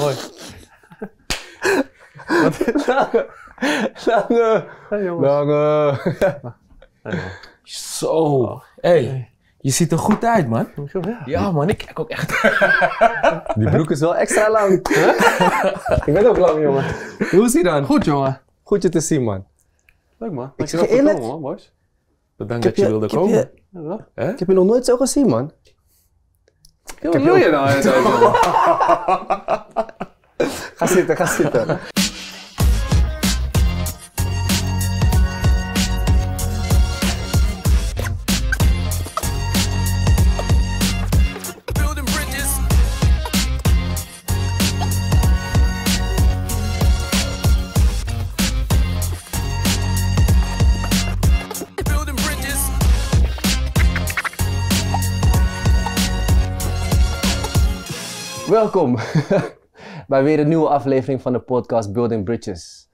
Mooi. lange, lange, hey, lange. hey, Zo. Hey. Je ziet er goed uit, man. Ja, man, ik kijk ook echt. Die broek is wel extra lang. ik ben ook lang, jongen. Hoe is die dan? Goed, jongen. Goed je te zien, man. Leuk, man. ik je wel voor man, boys. Bedankt dat je, je wilde ik komen. Je, ja, ik heb je nog nooit zo gezien, man. Não, não ia dar. Caceta, caceta. welkom bij weer een nieuwe aflevering van de podcast Building Bridges.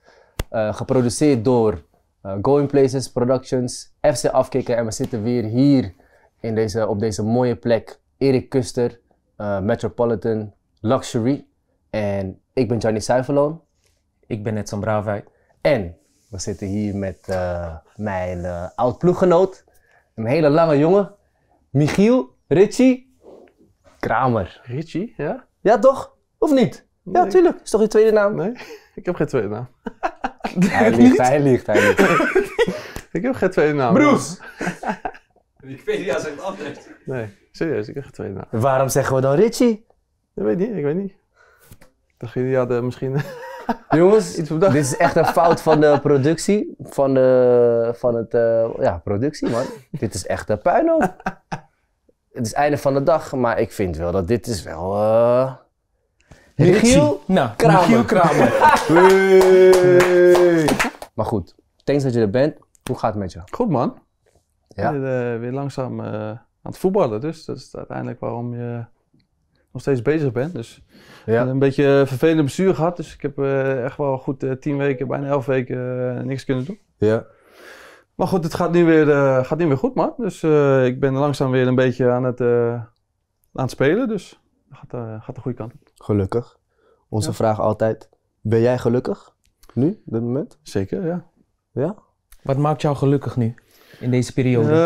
Eh, geproduceerd door eh, Going Places Productions, FC Afkikken. En we zitten weer hier in deze, op deze mooie plek. Erik Kuster, eh, Metropolitan Luxury. En ik ben Johnny Suiveloon. Ik ben Edson Braafheid. En we zitten hier met mijn oud ploeggenoot, een hele lange jongen, Michiel Ritchie Kramer. Ritchie, ja? Ja, toch? Of niet? Ja, tuurlijk. Is toch je tweede naam? Nee, ik heb geen tweede naam. hij liegt, hij liegt, hij liegt. ik heb geen tweede naam. Bruce! Wikipedia zegt altijd. Nee, serieus, ik heb geen tweede naam. Waarom zeggen we dan Richie? Ik weet niet, ik weet niet. Toch, jullie hadden misschien... Jongens, dit is echt een fout van de productie. Van, de, van het, eh, ja, productie man. dit is echt een puinhoop het is het einde van de dag, maar ik vind wel dat dit is wel... Uh... Michiel nou, Michiel Kramer. hey. Maar goed, thanks dat je er bent. Hoe gaat het met je? Goed man. Ja. Weer, eh, weer langzaam eh, aan het voetballen, dus dat is uiteindelijk waarom je nog steeds bezig bent. Dus ja. een beetje vervelende vervelend bestuur gehad, dus ik heb echt wel goed tien weken, bijna elf weken niks kunnen doen. Ja. Maar goed, het gaat nu weer, eh, gaat nu weer goed, man. Dus eh, ik ben langzaam weer een beetje aan het, eh, aan het spelen. Dus dat gaat, gaat de goede kant op. Gelukkig. Onze vraag altijd: ben jij gelukkig? Nu, op dit moment? Zeker, ja. ja. Wat maakt jou gelukkig nu? In deze periode? nou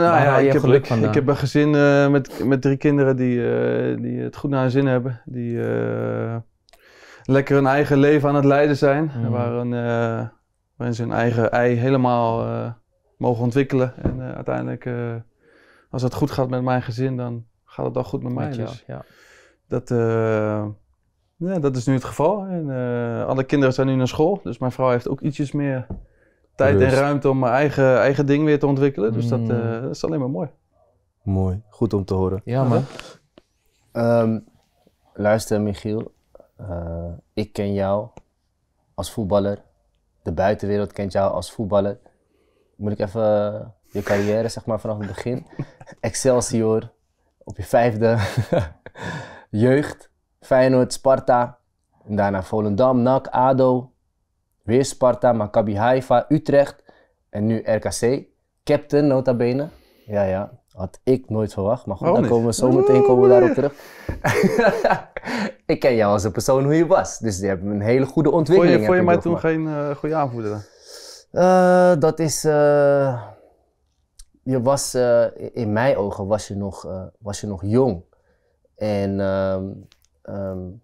ja, ik heb, ik, ik, heb een gezin met, met drie kinderen die, die het goed naar hun zin hebben. Die lekker hun eigen leven aan het leiden zijn. Mm. Waar een en zijn eigen ei helemaal eh, mogen ontwikkelen. En eh, uiteindelijk, eh, als het goed gaat met mijn gezin, dan gaat het al goed met mij. dus ja. Dat, ja, dat is nu het geval. En, alle kinderen zijn nu naar school, dus mijn vrouw heeft ook ietsjes meer tijd en ruimte om mijn eigen, eigen ding weer te ontwikkelen. Dus mm. dat, is alleen maar mooi. Mooi, goed om te horen. Ja, man. Ehm, luister, Michiel. ik ken jou als voetballer de buitenwereld kent jou als voetballer. Moet ik even eh, je carrière, zeg maar, vanaf het begin. Excelsior, op je vijfde. Jeugd, Feyenoord, Sparta. En daarna Volendam, NAC, ADO. Weer Sparta, Maccabi Haifa, Utrecht. En nu RKC. Captain, nota bene. Ja, ja. Had ik nooit verwacht, maar goed, dan komen we zo meteen komen we daarop terug. ik ken jou als een persoon hoe je was, dus je hebt een hele goede ontwikkeling. Vond je, je mij toen geen eh, goede aanvoerder? Eh, dat is, eh, je was, in mijn ogen was je nog, was je nog jong. En um, um,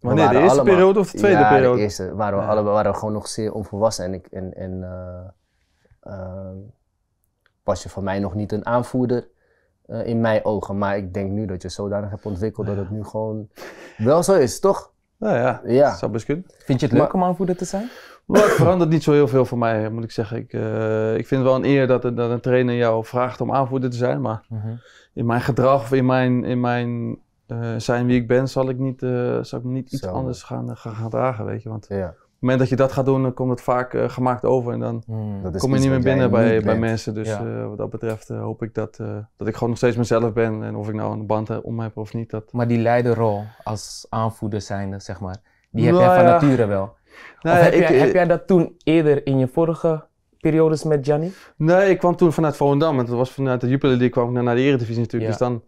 de eerste periode of de tweede periode? de eerste, waren we, waren we gewoon nog zeer onvolwassen en ik, en, en ehm, was je van mij nog niet een aanvoerder eh, in mijn ogen. Maar ik denk nu dat je zodanig hebt ontwikkeld dat het nu gewoon wel zo is, toch? Nou ja, ja. dat zou Vind je het leuk om aanvoerder te zijn? Nou, het verandert niet zo heel veel voor mij, moet ik zeggen. Ik, eh, ik vind het wel een eer dat, een trainer jou vraagt om aanvoerder te zijn. Maar mhm. in mijn gedrag of in mijn, in mijn eh, zijn wie ik ben, zal ik, niet, zal ik niet iets anders gaan, gaan, gaan, dragen, weet je. Want ja het moment dat je dat gaat doen, dan komt het vaak eh, gemaakt over en dan hmm. kom je niet meer binnen bij, bij mensen. Dus eh, wat dat betreft eh, hoop ik dat, dat ik gewoon nog steeds mezelf ben en of ik nou een band om heb of niet. Dat... Maar die leiderrol als aanvoerder zijnde, zeg maar, die heb nou jij van nature wel. of nou heb, jij, dat toen eerder in je vorige periodes met Gianni? Nee, ik kwam toen vanuit Volendam. En dat was vanuit de Jupiler Die kwam ik naar de Eredivisie natuurlijk. Dus dan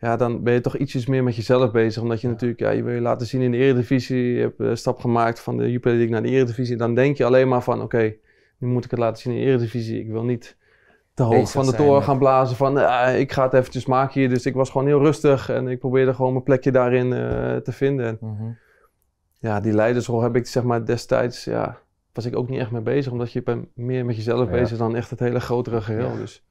ja, dan ben je toch ietsjes meer met jezelf bezig. Omdat je natuurlijk, ja, je wil je laten zien in de eredivisie. Je hebt een stap gemaakt van de Jupiler naar de eredivisie. Dan denk je alleen maar van, oké, nu moet ik het laten zien in de eredivisie. Ik wil niet te hoog van de toren gaan blazen van, ah, ik ga het eventjes maken hier. Dus ik was gewoon heel rustig en ik probeerde gewoon mijn plekje daarin eh, te vinden. Mhm. Ja, die leidersrol heb ik zeg maar destijds, ja, was ik ook niet echt mee bezig. Omdat je bent meer met jezelf ja. bezig dan echt het hele grotere geheel. Dus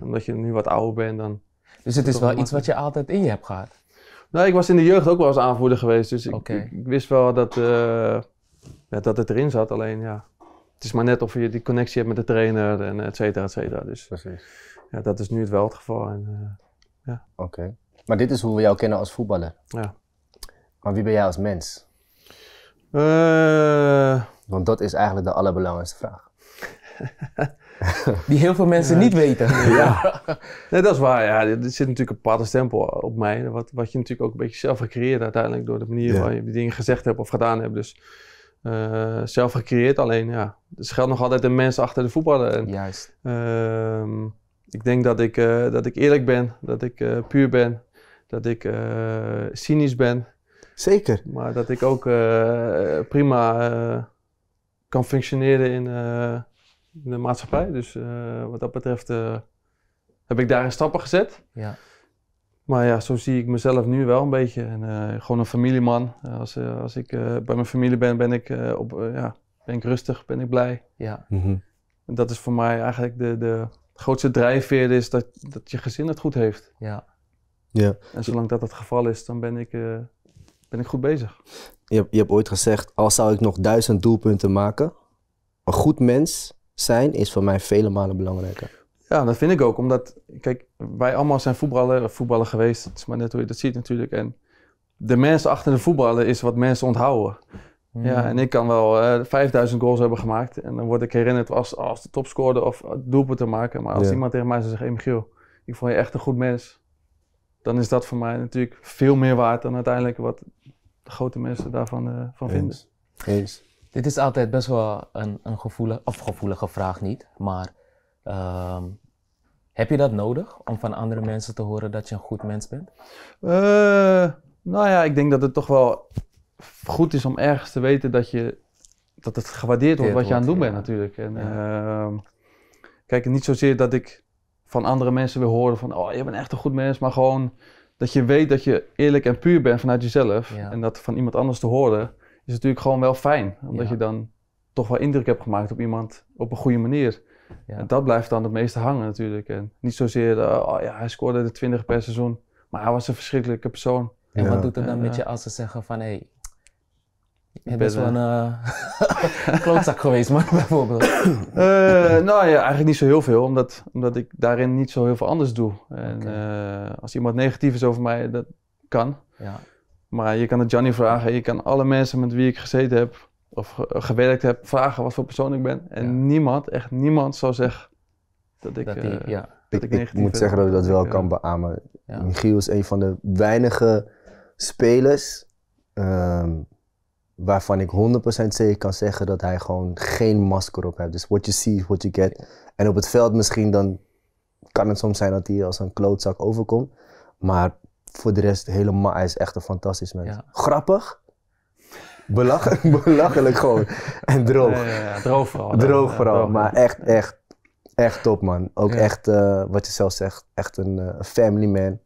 omdat je nu wat ouder bent, dan dus het is wel iets wat je altijd in je hebt gehad? Nou, ik was in de jeugd ook wel eens aanvoerder geweest. Dus ik, ik, wist wel dat, eh, ja, dat het erin zat. Alleen ja, het is maar net of je die connectie hebt met de trainer en et cetera, et cetera. Dus Precies. Ja, dat is nu het wel het geval. Eh, ja. Oké. Maar dit is hoe we jou kennen als voetballer. Ja. Maar wie ben jij als mens? Uh... Want dat is eigenlijk de allerbelangrijkste vraag. die heel veel mensen niet weten. Ja, nee, dat is waar. Ja. Er zit natuurlijk een bepaalde stempel op mij. Wat, wat je natuurlijk ook een beetje zelf gecreëerd uiteindelijk door de manier waarop je dingen gezegd hebt of gedaan hebt. Dus eh, zelf gecreëerd. Alleen ja, er schuilt nog altijd een mens achter de voetballer. Juist. Ehm, ik denk dat ik, eh, dat ik eerlijk ben, dat ik eh, puur ben, dat ik cynisch ben. Zeker. Maar dat ik ook prima kan functioneren in in de maatschappij. Dus eh, wat dat betreft eh, heb ik daarin stappen gezet. Ja. Maar ja, zo zie ik mezelf nu wel een beetje. Eh, gewoon een familieman. als, als ik bij mijn familie ben, ben ik, op, ja, ben ik rustig, ben ik blij. Ja. Mhm. En dat is voor mij eigenlijk de, de grootste drijfveer is dat, dat je gezin het goed heeft. Ja. ja. En zolang dat het geval is, dan ben ik, ben ik goed bezig. Je, je hebt ooit gezegd, al zou ik nog duizend doelpunten maken, een goed mens zijn is voor mij vele malen belangrijker. Ja, dat vind ik ook. Omdat, kijk, wij allemaal zijn voetballer voetballer geweest. Het is maar net hoe je dat ziet natuurlijk. En de mensen achter de voetballer is wat mensen onthouden. Hmm. Ja, en ik kan wel 5000 eh, goals hebben gemaakt. En dan word ik herinnerd als, als de topscorer of doelpunt te maken. Maar als iemand tegen mij zegt zeggen, ik vond je echt een goed mens. Dan is dat voor mij natuurlijk veel meer waard dan uiteindelijk wat de grote mensen daarvan eh, van vinden. Eens. Dit is altijd best wel een, een gevoelige, of gevoelige vraag niet, maar ehm, heb je dat nodig om van andere mensen te horen dat je een goed mens bent? Eh, nou ja, ik denk dat het toch wel goed is om ergens te weten dat, je, dat het gewaardeerd wordt wat je aan het doen bent natuurlijk. En, ehm, kijk, niet zozeer dat ik van andere mensen wil horen van, oh, je bent echt een goed mens, maar gewoon dat je weet dat je eerlijk en puur bent vanuit jezelf. En dat van iemand anders te horen, is natuurlijk gewoon wel fijn. Omdat je dan toch wel indruk hebt gemaakt op iemand op een goede manier. Ja. En dat blijft dan het meeste hangen natuurlijk. En niet zozeer, eh, oh ja, hij scoorde de 20 per seizoen. Maar hij was een verschrikkelijke persoon. En wat doet het dan met je als ze zeggen van, hé, hey, je bent wel een uh, klootzak geweest, maar bijvoorbeeld. Eh, nou ja, eigenlijk niet zo heel veel, omdat, omdat ik daarin niet zo heel veel anders doe. En eh, als iemand negatief is over mij, dat kan. Ja. Maar je kan het Johnny vragen, je kan alle mensen met wie ik gezeten heb of eh, gewerkt heb vragen wat voor persoon ik ben. En niemand, echt niemand zou zeggen dat ik. Dat eh, die, ja. dat ik, moet zeggen dat ik dat wel kan beamen. Michiel is een van de weinige spelers ehm, waarvan ik 100% zeker kan zeggen dat hij gewoon geen masker op heeft. Dus what you see is what you get. En op het veld misschien dan kan het soms zijn dat hij als een klootzak overkomt. Maar voor de rest helemaal, hij is echt een fantastisch mens. Grappig. Belachelijk, belachelijk gewoon. En droog. Ja, ja, droog vooral. Droog vooral, maar echt, echt, echt top man. Ook echt, eh, wat je zelf zegt, echt eh, een family man.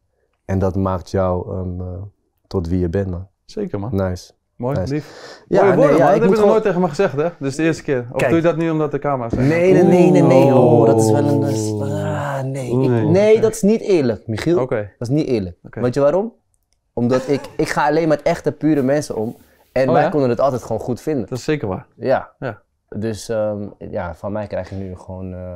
En dat maakt jou ehm, eh, tot wie je bent man. Zeker man. Nice. Mooi, lief. Ja, Mooie nee, ja, heb je nog nooit tegen me gezegd, hè? Dus de eerste keer. Of Kijk. doe je dat nu omdat de camera's zijn? Nee, nee, nee, nee, nee. Oh, dat is wel een... Ah, nee. nee, dat is niet eerlijk, Michiel. Oké. Dat is niet eerlijk. Weet je waarom? Omdat ik... Ik ga alleen met echte, pure mensen om. En oh, wij konden het altijd gewoon goed vinden. Dat is zeker waar. Ja. ja. Dus ehm, ja, van mij krijg je nu gewoon... Eh,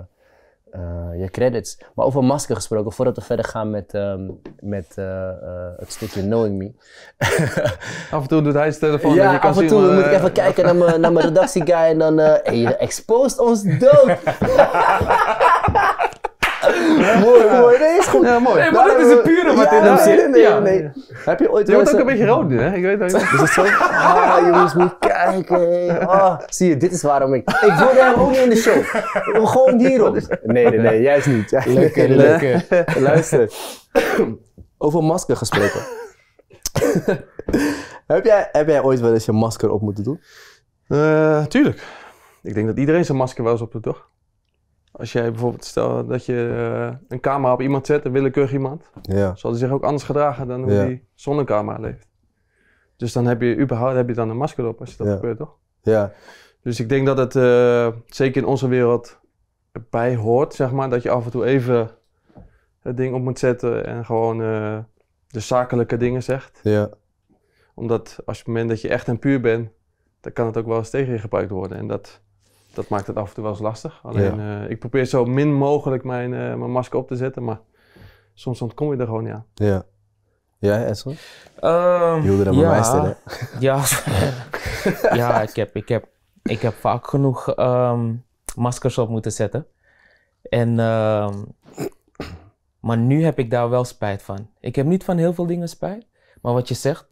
eh, je credits. Maar over masker gesproken, voordat we verder gaan met, ehm, met eh, eh, het stukje Knowing Me. af en toe doet hij zijn telefoon. Ja, je kan af en toe moet ik even kijken naar mijn, naar mijn redactieguy en dan... hey, je exposed ons dood! Mooi, mooi. Nee, is goed. Ja, mooi. maar dat is een pure wat in hem zit. Nee, nee, Heb je ooit Je wordt ook een beetje rood nu, hè? Ik weet het niet. Is dat zo? Ah, jongens, moet kijken. Ah, zie je, dit is waarom ik... Ik wil daar ook niet in de show. Gewoon hierop. Nee, nee, nee. Juist niet. Leuke, leuke. Luister. Over masker gesproken. heb, jij, heb jij ooit wel eens je masker op moeten doen? Eh, tuurlijk. Ik denk dat iedereen zijn masker wel eens op doet, toch? Als jij bijvoorbeeld stel dat je eh, een camera op iemand zet, een willekeurig iemand, ja. zal hij zich ook anders gedragen dan hoe die zonder camera leeft. Dus dan heb je überhaupt heb je dan een masker op als dat gebeurt, toch? Ja. Dus ik denk dat het eh, zeker in onze wereld erbij hoort, zeg maar, dat je af en toe even het ding op moet zetten en gewoon eh, de zakelijke dingen zegt. Ja. Omdat als je het moment dat je echt en puur bent, dan kan het ook wel eens tegen je gebruikt worden. En dat dat maakt het af en toe wel eens lastig. Alleen eh, ik probeer zo min mogelijk mijn, eh, mijn masker op te zetten, maar soms ontkom je er gewoon niet aan. Ja. Jij, ja, ehm, je wilde dat bij ja, mij stellen. Ja, ja ik, heb, ik, heb, ik heb vaak genoeg um, maskers op moeten zetten. En, ehm, maar nu heb ik daar wel spijt van. Ik heb niet van heel veel dingen spijt. Maar wat je zegt,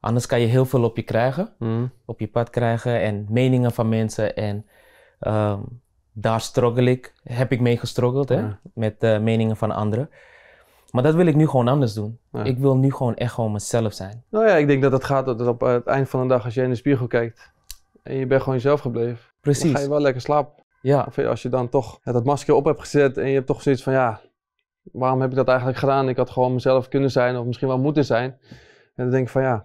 Anders kan je heel veel op je krijgen, mm. op je pad krijgen en meningen van mensen. En ehm, daar struggle ik, heb ik mee gestroggeld hè, met de eh, meningen van anderen. Maar dat wil ik nu gewoon anders doen. Ik wil nu gewoon echt gewoon mezelf zijn. Nou ja, ik denk dat het gaat dat op eh, het eind van de dag, als je in de spiegel kijkt en je bent gewoon jezelf gebleven, Precies. dan ga je wel lekker slapen. Ja. als je dan toch dat masker op hebt gezet en je hebt toch zoiets van, ja, waarom heb ik dat eigenlijk gedaan? Ik had gewoon mezelf kunnen zijn of misschien wel moeten zijn. En dan denk ik van, ja,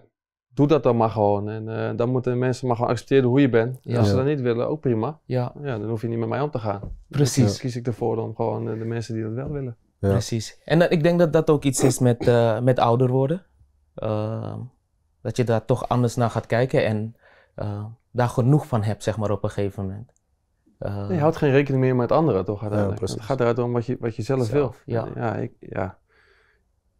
doe dat dan maar gewoon. En eh, dan moeten mensen maar gewoon accepteren hoe je bent. En als ze dat niet willen, ook prima. Ja. ja. Dan hoef je niet met mij om te gaan. Precies. dan kies ik ervoor om gewoon eh, de mensen die dat wel willen. Precies. En eh, ik denk dat dat ook iets is met, met ouder worden. Ehm, dat je daar toch anders naar gaat kijken en daar genoeg van hebt, zeg maar, op een gegeven moment. je houdt geen rekening meer met anderen, toch? Uiteindelijk. het gaat eruit om wat je, wat je zelf, zelf wil. Ja. Ja, ik, ja.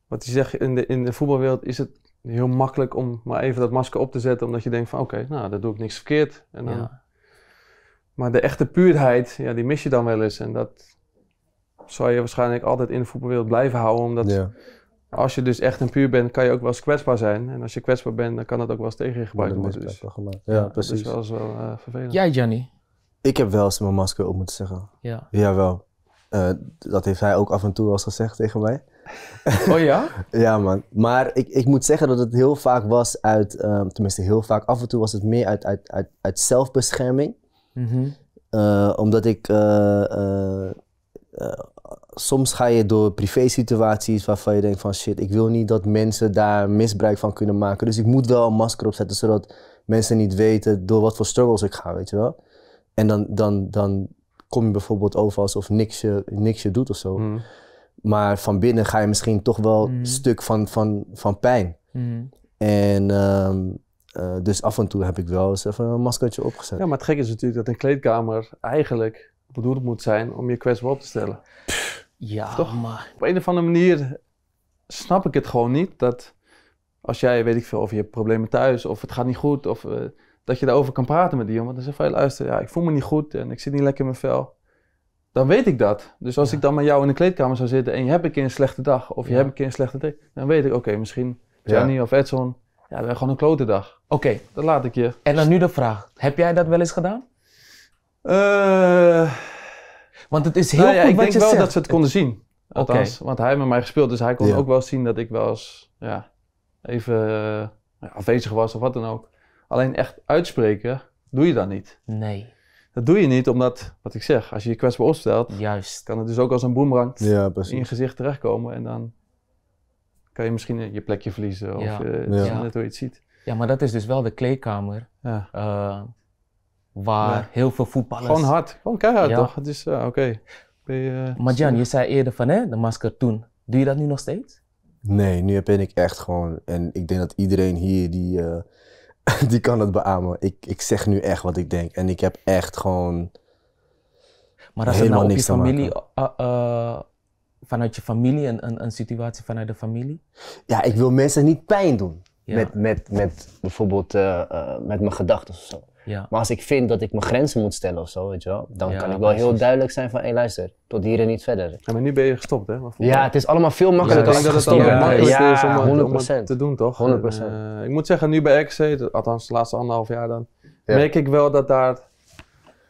Wat je zegt, in de, in de voetbalwereld is het heel makkelijk om maar even dat masker op te zetten, omdat je denkt van oké, nou, daar doe ik niks verkeerd. En dan, Maar de echte puurheid, ja, die mis je dan wel eens. En dat zou je waarschijnlijk altijd in de voetbalwereld blijven houden, omdat als je dus echt een puur bent, kan je ook wel eens kwetsbaar zijn. En als je kwetsbaar bent, dan kan dat ook wel eens tegen je gebruikt worden. Dus, gemaakt. Ja, precies. Dat is wel eh, vervelend. Jij, Johnny? Ik heb wel eens mijn masker op moeten zeggen. Ja. Jawel. Uh, dat heeft hij ook af en toe wel eens gezegd tegen mij. Oh ja? ja, man. Maar ik, ik moet zeggen dat het heel vaak was uit, ehm, tenminste heel vaak, af en toe was het meer uit, uit, uit, uit zelfbescherming. Mhm. Eh, omdat ik, eh, eh, soms ga je door privé situaties waarvan je denkt van shit, ik wil niet dat mensen daar misbruik van kunnen maken. Dus ik moet wel een masker opzetten zodat mensen niet weten door wat voor struggles ik ga, weet je wel. En dan, dan, dan kom je bijvoorbeeld over alsof niks je, niks je doet of zo. Mhm. Maar van binnen ga je misschien toch wel een mm. stuk van, van, van pijn. Mm. En ehm, eh, dus af en toe heb ik wel eens even een maskertje opgezet. Ja, maar het gekke is natuurlijk dat een kleedkamer eigenlijk bedoeld moet zijn om je kwetsbaar op te stellen. ja, toch? maar... Op een of andere manier snap ik het gewoon niet dat als jij, weet ik veel, of je hebt problemen thuis of het gaat niet goed of... Eh, dat je daarover kan praten met die jongen. Dan zeg je, luister, ja, ik voel me niet goed en ik zit niet lekker in mijn vel dan weet ik dat. Dus als ik dan met jou in de kleedkamer zou zitten en je hebt een keer een slechte dag of je hebt een keer een slechte dag, dan weet ik, oké, misschien Gianni of Edson, ja, we hebben gewoon een klote dag. Oké, dat laat ik je. En dan nu de vraag, heb jij dat wel eens gedaan? Eh, want het is heel nou goed ik denk wel dat ze het konden zien. Althans, want hij heeft met mij gespeeld, dus hij kon ook wel zien dat ik wel eens ja, even eh, afwezig was of wat dan ook. Alleen echt uitspreken doe je dat niet. Nee. Dat doe je niet omdat, wat ik zeg, als je je kwetsbaar opstelt, Juist. kan het dus ook als een boemerang in je gezicht terechtkomen. En dan kan je misschien je plekje verliezen of ja. je, het ja. net hoe je het ziet. Ja, maar dat is dus wel de kleedkamer eh, waar heel veel voetballers... Gewoon hard, gewoon keihard toch? Het is, oké. Eh, maar Jan, je zei eerder van hè, de masker toen. Doe je dat nu nog steeds? Nee, nu ben ik echt gewoon... En ik denk dat iedereen hier die... Eh, die kan het beamen. Ik, ik zeg nu echt wat ik denk. En ik heb echt gewoon. Maar als helemaal het nou op je familie. Uh, vanuit je familie, een, een, situatie vanuit de familie? Ja, ik wil mensen niet pijn doen. Met, met, met bijvoorbeeld eh, met mijn gedachten of zo. Ja. Maar als ik vind dat ik mijn grenzen moet stellen of zo, weet je wel, dan kan ik wel heel dus- duidelijk zijn van, hé luister, tot hier en niet verder. maar nu ben je gestopt, hè? Ja, het is allemaal veel makkelijker ja, dat het allemaal is om, 100%. om het te doen, toch? 100%. Eh, ik moet zeggen, nu bij XC, althans de laatste anderhalf jaar dan, merk ik wel dat daar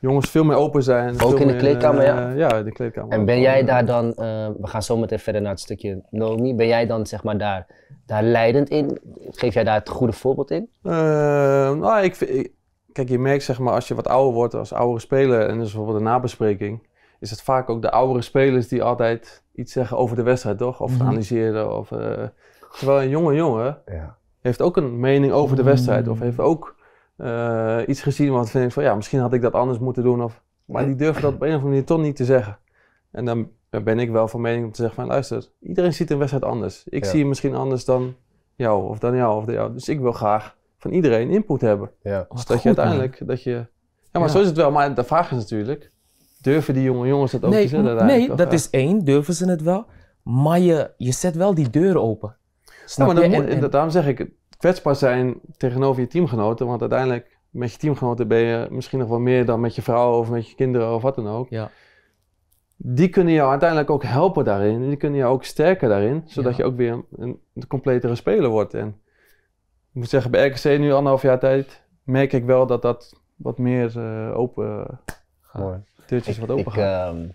jongens veel meer open zijn. Ook eh, in de kleedkamer, ja? de kleedkamer. En ben jij daar dan, eh, we gaan zo meteen verder naar het stukje Nomi, ben jij dan zeg maar daar, daar leidend in? Geef jij daar het goede voorbeeld in? nou, ik, ik Kijk, je merkt zeg maar als je wat ouder wordt als oudere speler en dus bijvoorbeeld een nabespreking, is het vaak ook de oudere spelers die altijd iets zeggen over de wedstrijd, toch? Of mhm. analyseren. Of, eh, terwijl een jonge jongen ja. heeft ook een mening over de mhm. wedstrijd. Of heeft ook eh, iets gezien wat vindt van ja, misschien had ik dat anders moeten doen. Of, maar die durven dat op een of andere manier toch niet te zeggen. En dan ben ik wel van mening om te zeggen van luister, iedereen ziet een wedstrijd anders. Ik zie hem misschien anders dan jou of dan jou of dan jou. Dus ik wil graag van iedereen input hebben. Ja. Dus dat je uiteindelijk, dat je... Ja, maar zo is het wel. Maar de vraag is natuurlijk, durven die jonge jongens dat ook te zeggen? Nee, dat is één, durven ze het wel. Maar je, je zet wel die deuren open. Snap ja, maar dan, en, en, daarom zeg ik, kwetsbaar zijn tegenover je teamgenoten, want uiteindelijk met je teamgenoten ben je misschien nog wel meer dan met je vrouw of met je kinderen of wat dan ook. Ja. Die kunnen jou uiteindelijk ook helpen daarin. Die kunnen jou ook sterker daarin, zodat je ook weer een, een completere speler wordt. En ik moet zeggen, bij RKC nu anderhalf jaar tijd merk ik wel dat dat wat meer eh, open gaat. Eh, deurtjes wat open ik, gaan. Ehm,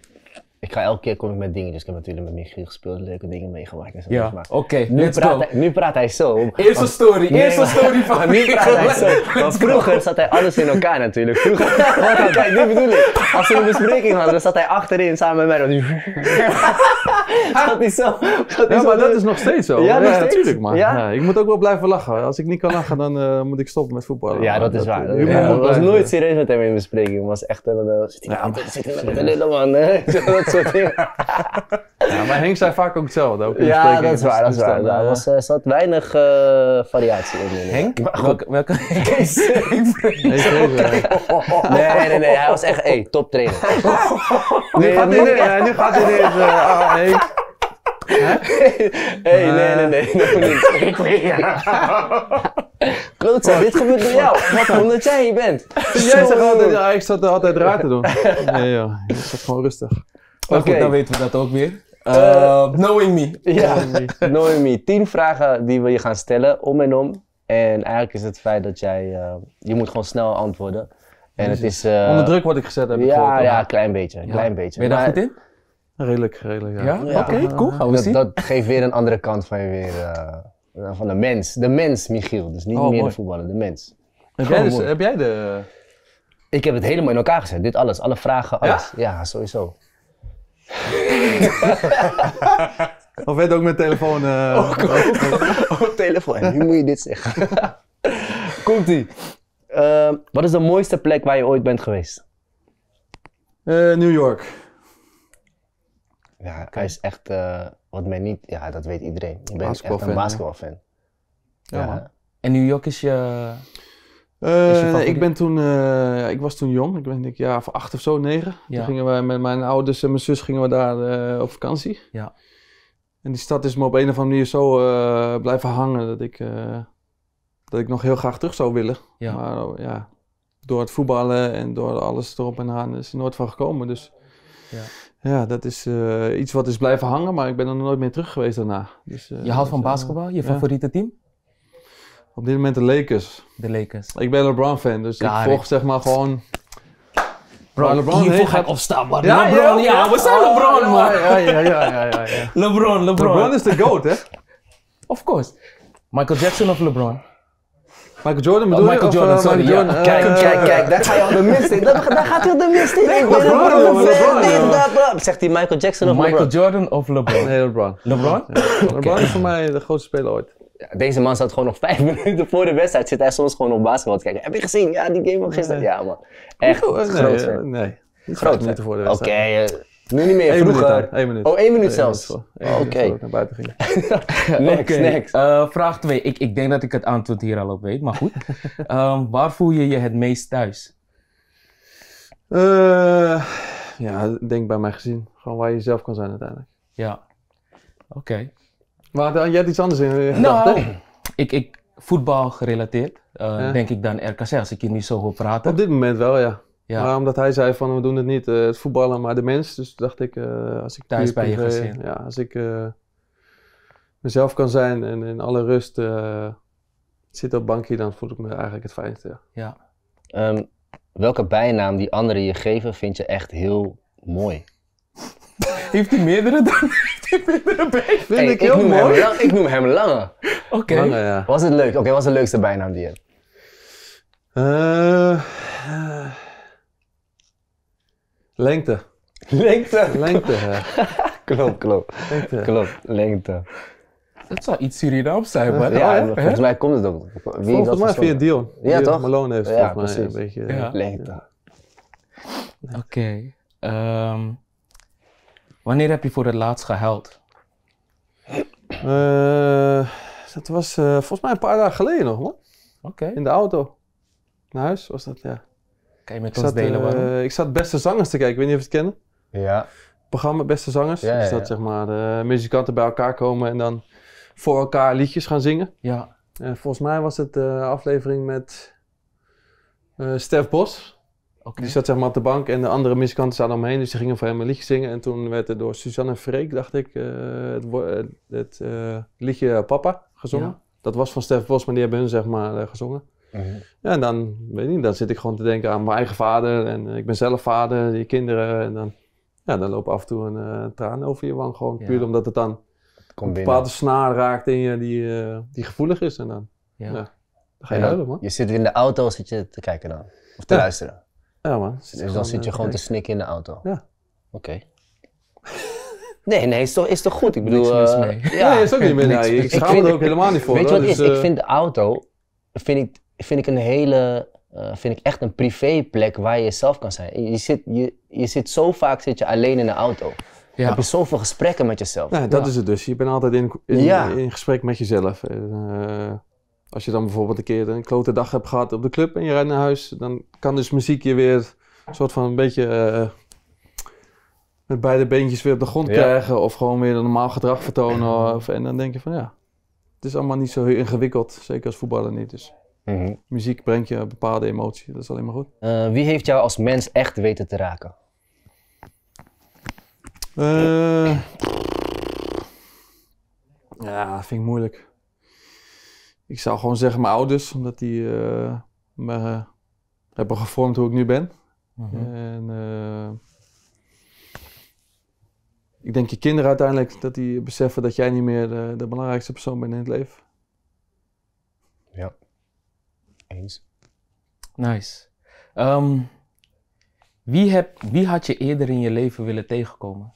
ik ga elke keer kom ik met dingen, dus ik heb natuurlijk met Michiel gespeeld, leuke dingen meegemaakt en zo. Ja, dus oké, okay, nu, nu, praat hij zo. Eerste story, eerste story van maar, vroeger zat hij alles in elkaar natuurlijk. Vroeger, wat kijk, dit bedoel ik. Als we een bespreking hadden, dan zat hij achterin samen met mij. zat hij zo. ja, maar dat is nog steeds zo. Ja, ja natuurlijk man. Ja? ik moet ook wel blijven lachen. Als ik niet kan lachen, dan eh, moet ik stoppen met voetballen. Ja, dat, is waar. ik eh, was nooit serieus met hem in bespreking. Het was echt, uh, zit hij met de lille soort dingen. ja, maar Henk zei vaak ook hetzelfde. Ook ja, dat is waar. Dat is waar. Daar was, er eh, zat weinig uh, variatie in. Henk? Welke? Kees. nee, nee, nee. Hij was echt hey, top trainer. nee, nu gaat hij Nu gaat hij in. Uh, Henk. Hé, hey, uh, nee, nee, nee, nee, niet. Klootzak, oh. dit gebeurt door jou. Wat omdat jij hier bent. Jij zegt altijd, ja, ik zat er altijd raar te doen. Nee joh, ik zat gewoon rustig. Maar goed, dan weten we dat ook weer. Uh, knowing me. Ja, knowing me. Tien vragen die we je gaan stellen, om en om. En eigenlijk is het feit dat jij, eh, je moet gewoon snel antwoorden. En het is, Onder druk word ik gezet, heb ik ja, Ja, een klein beetje, klein beetje. Ben je daar goed in? Redelijk, redelijk, ja. Oké, cool. Gaan we dat, zien. Dat geeft weer een andere kant van je weer, van de mens. De mens, Michiel. Dus niet oh, meer de voetballer, de mens. Heb jij, dus- heb jij de... Ik heb het helemaal in elkaar gezet. Dit alles, alle vragen, alles. ja sowieso. of werd ook met telefoon. Uh, ook, telefoon. En nu moet je dit zeggen. Komt-ie. Ehm, wat is de mooiste plek waar je ooit bent geweest? Eh, New York. Ja, hij is echt. Eh, wat mij niet. Ja, dat weet iedereen. Ik ben echt een basketbalfan. Ja, ja. En New York is je. Eh, ik, ben toen, eh, ik was toen jong, ik ben denk ja, of acht of zo, negen. Toen gingen wij met mijn ouders en mijn zus gingen we daar eh, op vakantie. Ja. En die stad is me op een of andere manier zo blijven hangen dat ik, dat ik nog heel graag terug zou willen. Maar oh, ja, door het voetballen en door alles erop en aan is er nooit van gekomen. Dus ja, ja dat is iets wat is blijven hangen, maar ik ben er nooit meer terug geweest daarna. Dus, je houdt van dus, basketbal, je favoriete team? Op dit moment de Lakers. De Lakers. Ik ben een LeBron-fan, dus ik volg zeg maar gewoon... Bro, LeBron hiervoor ga ik opstaan, man. Ja, LeBron, ja, we zijn LeBron, man. Ja, ja, ja, ja, ja, LeBron, LeBron. LeBron is de GOAT, hè? Of course. Michael Jackson of LeBron? Michael Jordan bedoel oh, Michael Jordan, of, uh, eh, sorry. Michael Jordan, eh, kijk, uh, kijk, kijk. Daar ga je al de mist in. Daar gaat hij al de mist in. Nee, ik ben LeBron, Zegt hij Michael Jackson of LeBron? Michael Jordan of LeBron? Nee, LeBron. LeBron? LeBron is voor mij de grootste speler ooit deze man zat gewoon nog vijf minuten voor de wedstrijd. Zit hij soms gewoon op basketbal te kijken. Heb je gezien? Ja, die game van gisteren. Ja, man. Echt nee, groot. Eh, nee, nee. groot. minuten voor de wedstrijd. Oké. Eh, nu niet meer, vroeger. Eén minuut. Oh, één minuut zelfs. Oké. Oké. Naar buiten ging. next, okay. next. Eh, vraag 2. Ik, ik denk dat ik het antwoord hier al op weet, maar goed. Ehm, waar voel je je het meest thuis? ja, denk bij mijn gezin. Gewoon waar je zelf kan zijn uiteindelijk. Ja. Oké. Maar dan, jij had iets anders in je eh, nou, ik, ik, voetbal gerelateerd, eh, denk ik dan RKC, als ik hier niet zo hoor praten. Op dit moment wel, ja. ja. Maar omdat hij zei van, we doen het niet, eh, het voetballen, maar de mens. Dus dacht ik, als ik... Thuis bij je gezin. Ja, als ik mezelf kan zijn en in alle rust zit op bankje, dan voel ik me eigenlijk het fijnste, ja. ja. Ehm, welke bijnaam die anderen je geven, vind je echt heel mooi? heeft hij meerdere dan? Heeft hij meerdere bij? Vind ik, heel mooi. ik noem hem Lange. Oké. Okay. Ja. Was het leuk? Oké, was de leukste bijnaam die je hebt? Uh, lengte. Lengte? Lengte, ja. klopt, klopt. Klopt, lengte. Dat zou iets Surinaams zijn, maar... Ja, oh, volgens mij komt het ook. Wie volgens mij via Dion. Ja, Dion toch? Malone heeft ja, volgens mij een beetje... Lengte. Oké. Okay. Ehm, Wanneer heb je voor het laatst gehuild? Eh, dat was eh, volgens mij een paar dagen geleden nog, man. Oké. In de auto. Naar huis was dat, ja. Kan je met ik ons zat, delen eh, waarom? ik zat Beste Zangers te kijken, ik weet niet of je het kennen. Ja. Programma Beste Zangers. Ja, dus dat zeg maar de muzikanten bij elkaar komen en dan voor elkaar liedjes gaan zingen. Ja. En volgens mij was het de aflevering met Stef Bos. Die zat zeg maar op de bank en de andere muzikanten zaten omheen, dus die gingen voor hem een liedje zingen. En toen werd er door Suzanne Freek, dacht ik, eh, het, eh, het eh, liedje Papa gezongen. Dat was van Stef Bos, maar die hebben hun zeg maar gezongen. Mhm. Ja, en dan, weet niet, dan zit ik gewoon te denken aan mijn eigen vader en ik ben zelf vader, die kinderen. En dan, ja, dan loopt af en toe een traan over je wang gewoon, puur omdat het dan een bepaalde snaar raakt in je die, die gevoelig is. En dan, ja. dan ga je huilen, man. Je zit in de auto, zit je te kijken dan, of te luisteren. Ja, man. Zit dus dan zit je eh, gewoon te snikken in de auto? Ja. Oké. Nee, nee, is toch, is toch goed? Ik bedoel... Niks mis eh, nee, is ook niet meer. ik schaam me er ook helemaal niet voor. Weet je wat dus, is? Ik eh, vind de auto vind ik, vind ik een hele... vind ik echt een privéplek waar je jezelf kan zijn. Je zit, je, je zit zo vaak zit je alleen in de auto. Ja. Heb je zoveel gesprekken met jezelf. nee dat is het dus. Je bent altijd in, in, gesprek met jezelf. Als je dan bijvoorbeeld een keer een klote dag hebt gehad op de club en je rijdt naar huis, dan kan dus muziek je weer een soort van een beetje eh, met beide beentjes weer op de grond krijgen. Of gewoon weer een normaal gedrag vertonen. Of, en dan denk je van ja, het is allemaal niet zo heel ingewikkeld. Zeker als voetballer niet. Dus mhm. muziek brengt je bepaalde emotie. Dat is alleen maar goed. Eh, wie heeft jou als mens echt weten te raken? Eh, ja, vind ik moeilijk. Ik zou gewoon zeggen mijn ouders, omdat die eh, me hebben gevormd hoe ik nu ben. Mhm. En En eh, ik denk je kinderen uiteindelijk, dat die beseffen dat jij niet meer de, eh, de belangrijkste persoon bent in het leven. Ja, eens. Nice. Ehm, wie, heb, wie had je eerder in je leven willen tegenkomen?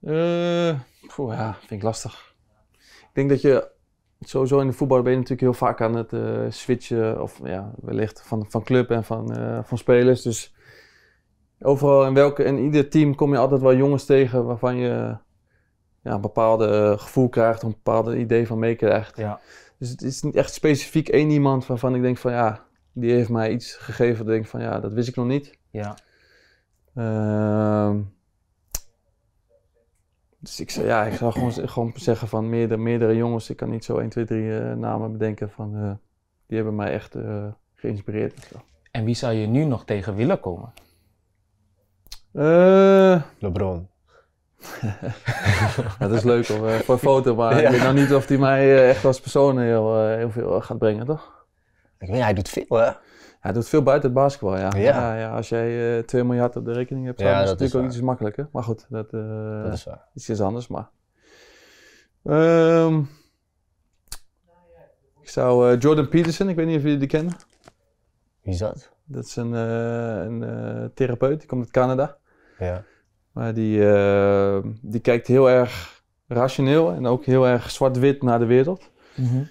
Uh, poeh, ja, vind ik lastig. Ik denk dat je Sowieso in de voetbal ben je natuurlijk heel vaak aan het eh, switchen, of ja, wellicht van, van club en van, eh, van spelers. Dus overal in, welke, ieder team kom je altijd wel jongens tegen waarvan je ja, een bepaalde eh, gevoel krijgt, een bepaalde idee van meekrijgt. Ja. Dus het is niet echt specifiek één iemand waarvan ik denk van ja, die heeft mij iets gegeven. denk van ja, dat wist ik nog niet. Ja. Ehm, dus ik zei, ja, ik zou gewoon, gewoon zeggen van meerdere, meerdere jongens. Ik kan niet zo 1, 2, 3 eh, namen bedenken van, eh, die hebben mij echt eh, geïnspireerd. En, en wie zou je nu nog tegen willen komen? LeBron. dat is leuk voor een foto, maar ik weet nou niet of hij mij echt als persoon heel, heel veel gaat brengen, toch? Ik weet, hij doet veel, hè? Hij doet veel buiten het basketbal, ja. Ja. ja als jij uh, eh, 2 miljard op de rekening hebt, ja, is natuurlijk ook iets makkelijker. Maar goed, dat, eh, is waar. iets anders. Maar. Ehm, ik zou eh, Jordan Peterson, ik weet niet of jullie die kennen. Wie is dat? Dat is een, een therapeut, die komt uit Canada. Ja. Maar die, die kijkt heel erg rationeel en ook heel erg zwart-wit naar de wereld. Mhm.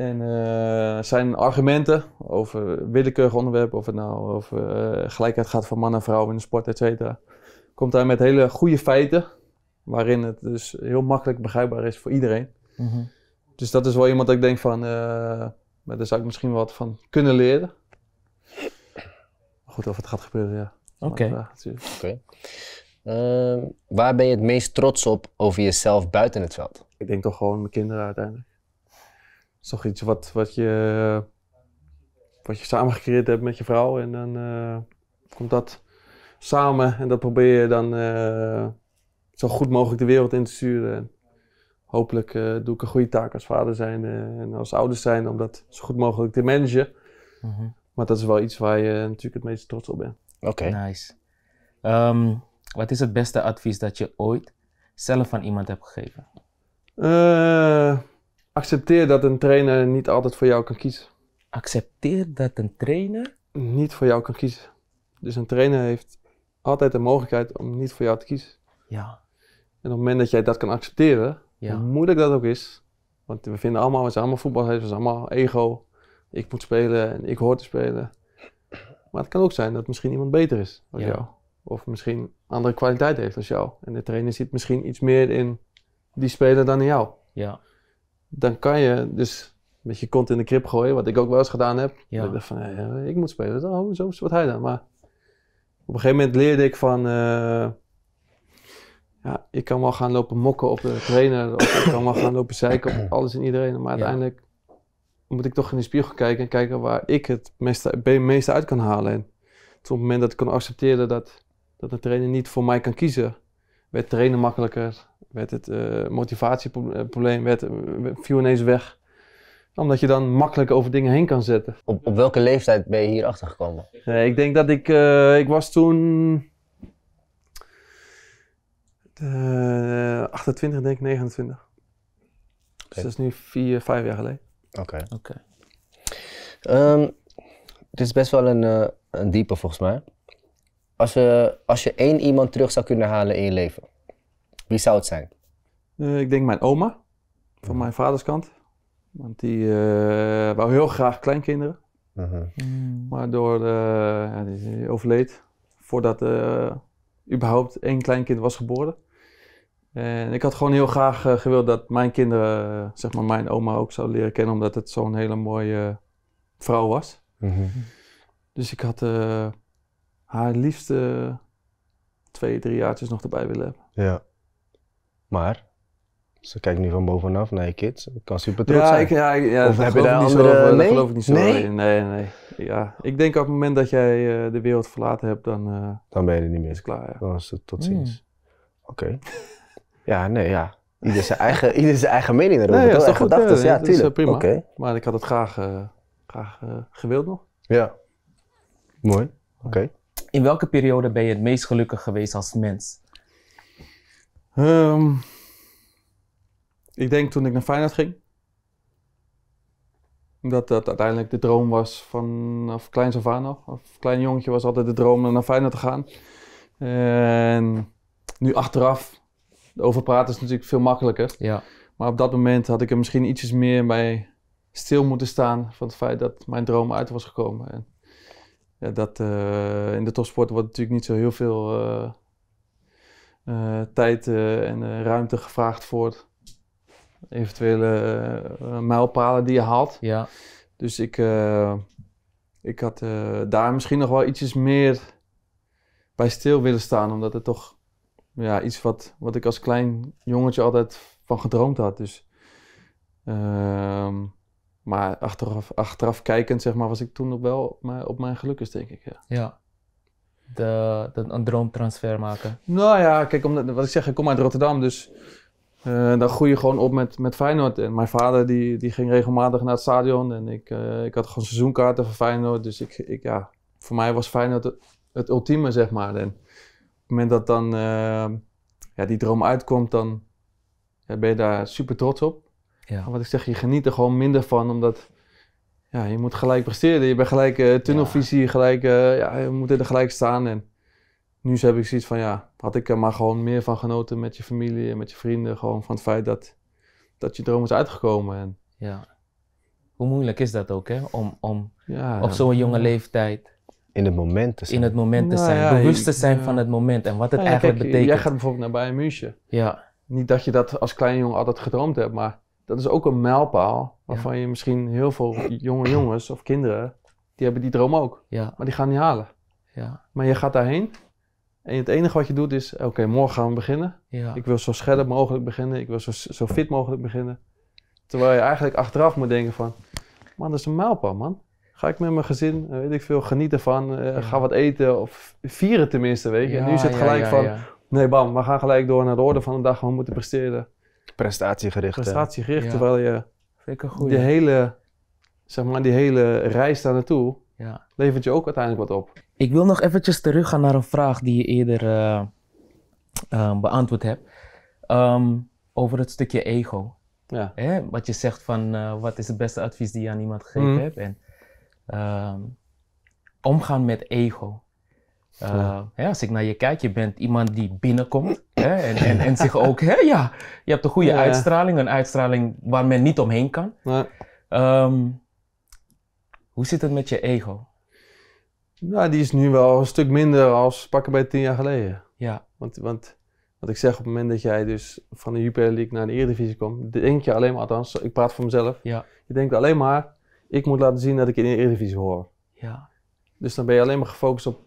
En eh, zijn argumenten over willekeurige onderwerpen, of het nou over eh, gelijkheid gaat van man en vrouw in de sport, et cetera, komt hij met hele goede feiten, waarin het dus heel makkelijk begrijpbaar is voor iedereen. Mhm. Dus dat is wel iemand dat ik denk van, uh, daar zou ik misschien wat van kunnen leren. Goed, of het gaat gebeuren, ja. Oké. Ehm, waar ben je het meest trots op over jezelf buiten het veld? Ik denk toch gewoon mijn kinderen uiteindelijk is toch iets wat, wat, je, wat je samen gecreëerd hebt met je vrouw. En dan eh, komt dat samen en dat probeer je dan eh, zo goed mogelijk de wereld in te sturen. hopelijk eh, doe ik een goede taak als vader zijn en als ouders zijn om dat zo goed mogelijk te managen. Mhm. Maar dat is wel iets waar je natuurlijk het meest trots op bent. Oké. Nice. Ehm, wat is het beste advies dat je ooit zelf aan iemand hebt gegeven? Accepteer dat een trainer niet altijd voor jou kan kiezen. Accepteer dat een trainer niet voor jou kan kiezen. Dus een trainer heeft altijd de mogelijkheid om niet voor jou te kiezen. Ja. En op het moment dat jij dat kan accepteren, hoe moeilijk dat ook is, want we vinden allemaal, we zijn allemaal voetballers, we zijn allemaal ego. Ik moet spelen en ik hoor te spelen. Maar het kan ook zijn dat misschien iemand beter is dan jou. Of misschien andere kwaliteit heeft als jou. En de trainer ziet misschien iets meer in die speler dan in jou. Ja dan kan je dus met je kont in de krip gooien, wat ik ook wel eens gedaan heb. Ik dacht van, ik moet spelen. zo wat hij dan. Maar op een gegeven moment leerde ik van, uh, ja, ik kan wel gaan lopen mokken op de trainer, of ik kan wel gaan lopen zeiken op alles en iedereen. Maar uiteindelijk moet ik toch in de spiegel kijken en kijken waar ik het meeste, meeste uit kan halen. En op het moment dat ik kan accepteren dat, dat de trainer niet voor mij kan kiezen, werd trainen makkelijker, werd het uh, motivatieprobleem, eh, werd, viel ineens weg. Omdat je dan makkelijk over dingen heen kan zetten. Op, op welke leeftijd ben je hier achter gekomen? Eh, ik denk dat ik, ik was toen 28 denk ik, 29. Dus dat is nu 4, 5 jaar geleden. Oké. Oké. het ehm, is best wel een, een diepe volgens mij. Als, we, eh, als je één iemand terug zou kunnen halen in je leven, wie zou het zijn? Eh, ik denk mijn oma, van mhm. mijn vaders kant. Want die eh, wou heel graag kleinkinderen. Uh mhm. -huh. Mm. Maar door, die overleed voordat überhaupt één kleinkind was geboren. En ik had gewoon heel graag gewild dat mijn kinderen, zeg maar mijn oma ook zou leren kennen, omdat het zo'n hele mooie vrouw was. Mhm. Dus ik had haar liefste twee, drie jaartjes nog erbij willen hebben. Ja. Maar ze kijkt nu van bovenaf naar je kids. Ik kan super trots ja, zijn. Ik, ja, ja, of heb je daar andere... Over, nee? geloof ik niet zo nee? Nee, nee. Ja. Ik denk op het moment dat jij eh, de wereld verlaten hebt, dan... Eh, dan ben je er niet meer. Is klaar, ja. Dan is het tot hmm. ziens. Oké. ja, nee, ja. Ieder zijn eigen, ieder zijn eigen mening erover. Nee, is dat is Ja, ja, dat is eh, prima. Maar ik had het graag, graag gewild nog. Ja. Mooi. Oké. In welke periode ben je het meest gelukkig geweest als mens? Ehm, ik denk toen ik naar Feyenoord ging. Dat dat uiteindelijk de droom was vanaf klein klein aan nog, Of klein jongetje was altijd de droom om naar Feyenoord te gaan. En nu achteraf, over praten is natuurlijk veel makkelijker. Ja. Maar op dat moment had ik er misschien ietsjes meer bij stil moeten staan van het feit dat mijn droom uit was gekomen. En ja, dat, eh, in de topsport wordt natuurlijk niet zo heel veel eh, eh, tijd en ruimte gevraagd voor eventuele mijlpalen die je haalt. Ja. Dus ik, ik had daar misschien nog wel ietsjes meer bij stil willen staan, omdat het toch ja, iets wat, wat ik als klein jongetje altijd van gedroomd had. Dus ehm, maar achteraf, achteraf kijkend, zeg maar, was ik toen nog wel op mijn, op mijn denk ik. Ja. ja. De, een droomtransfer maken. Nou ja, kijk, omdat, wat ik zeg, ik kom uit Rotterdam, dus eh, dan groei je gewoon op met, met Feyenoord. En mijn vader die, die ging regelmatig naar het stadion en ik, eh, ik had gewoon seizoenkaarten voor Feyenoord. Dus ik, ik, ja, voor mij was Feyenoord het, ultieme, zeg maar. En op het moment dat dan eh, ja, die droom uitkomt, dan ben je daar super trots op. Ja. wat ik zeg, je geniet er gewoon minder van, omdat ja, je moet gelijk presteren. Je bent gelijk eh, tunnelvisie, gelijk, eh, ja, je moet er gelijk staan. En nu heb ik zoiets van, ja, had ik er maar gewoon meer van genoten met je familie en met je vrienden. Gewoon van het feit dat, dat je droom is uitgekomen. En, ja. Hoe moeilijk is dat ook, hè? Om, om ja, op zo'n jonge leeftijd... In het moment te zijn. In het moment te nou zijn. Bewust te zijn van het moment en wat het nou eigenlijk betekent. Jij gaat bijvoorbeeld naar Bayern München. Ja. Niet dat je dat als klein jongen altijd gedroomd hebt, maar dat is ook een mijlpaal waarvan je misschien heel veel jonge jongens of kinderen, die hebben die droom ook. Maar die gaan niet halen. Ja. Maar je gaat daarheen en het enige wat je doet is, oké, morgen gaan we beginnen. Ik wil zo scherp mogelijk beginnen, ik wil zo, zo fit mogelijk beginnen. Terwijl je eigenlijk achteraf moet denken van, man, dat is een mijlpaal, man. Ga ik met mijn gezin, eh, weet ik veel, genieten van, eh, ga wat eten of vieren tenminste, weet je. en nu is het gelijk van, nee bam, we gaan gelijk door naar de orde van de dag, we moeten presteren. Prestatiegericht. Prestatiegericht, terwijl je Vind die hele, zeg maar, die hele reis daar naartoe ja. levert je ook uiteindelijk wat op. Ik wil nog eventjes teruggaan naar een vraag die je eerder eh, eh, beantwoord hebt. Ehm, over het stukje ego. Ja. Hè? Wat je zegt van eh, wat is het beste advies die je aan iemand gegeven mm. hebt. En, ehm, omgaan met ego. Eh, als ik naar je kijk, je bent iemand die binnenkomt hè, en, en, en zich ook, hè, ja, je hebt een goede uitstraling, een uitstraling waar men niet omheen kan. Ja. Ehm, hoe zit het met je ego? Nou, die is nu wel een stuk minder als pakken bij tien jaar geleden. Ja. Want, want wat ik zeg, op het moment dat jij dus van de Jupiler League naar de Eredivisie komt, denk je alleen maar, althans, ik praat voor mezelf, ja. je denkt alleen maar, ik moet laten zien dat ik in de Eredivisie hoor. Ja. Dus dan ben je alleen maar gefocust op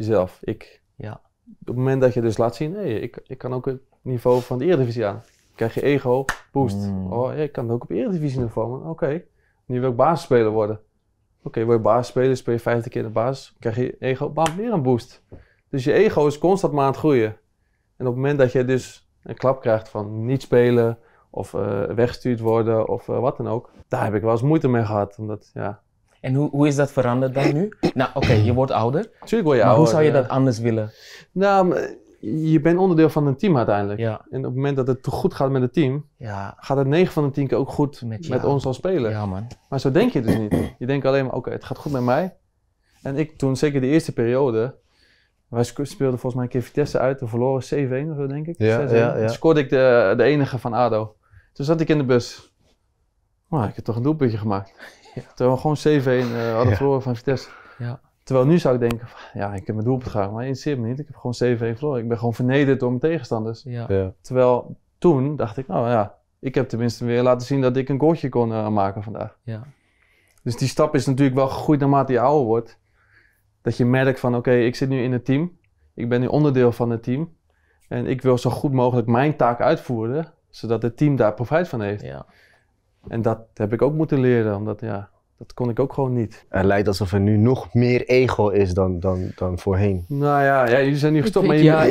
Jezelf, ik. Ja. Op het moment dat je dus laat zien, hey, ik, ik kan ook het niveau van de Eredivisie aan. Krijg je ego, boost. Mm. Oh, ik kan ook op Eredivisie niveau. Oké, nu wil ik basisspeler worden. Oké, word wil je basisspeler, speel je vijftig keer de basis. Krijg je ego, bam, weer een boost. Dus je ego is constant maar aan het groeien. En op het moment dat je dus een klap krijgt van niet spelen of uh, weggestuurd worden of eh, wat dan ook, daar heb ik wel eens moeite mee gehad. Omdat ja, en hoe, hoe is dat veranderd dan nu? Nou, oké, je wordt ouder. Tuurlijk word je ouder. Maar hoe zou je dat anders willen? Nou, je bent onderdeel van een team uiteindelijk. Ja. En op het moment dat het te goed gaat met het team, ja. gaat het 9 van de 10 keer ook goed met, met ons als speler. Ja, man. Maar zo denk je dus niet. Je denkt alleen maar, oké, het gaat goed met mij. En ik toen, zeker de eerste periode, wij speelden volgens mij een keer Vitesse uit. We verloren 7-1 of zo, denk ik. Ja, ja, ja. Scoorde ik de, enige van ADO. Toen zat ik in de bus. Maar ik heb toch een doelpuntje gemaakt. Terwijl we gewoon 7-1 eh, hadden verloren van Vitesse. Ja. Terwijl nu zou ik denken, ja, ik heb mijn doel gehaald, maar interesseert me niet. Ik heb gewoon 7-1 verloren. Ik ben gewoon vernederd door mijn tegenstanders. Ja. Terwijl toen dacht ik, nou ja, ik heb tenminste weer laten zien dat ik een goaltje kon eh, maken vandaag. Ja. Dus die stap is natuurlijk wel gegroeid naarmate je ouder wordt. Dat je merkt van, oké, ik zit nu in het team. Ik ben nu onderdeel van het team. En ik wil zo goed mogelijk mijn taak uitvoeren, zodat het team daar profijt van heeft. Ja. En dat heb ik ook moeten leren, omdat ja, dat kon ik ook gewoon niet. Het lijkt alsof er nu nog meer ego is dan, dan, dan voorheen. Nou ja, ja jullie zijn nu gestopt, maar ja,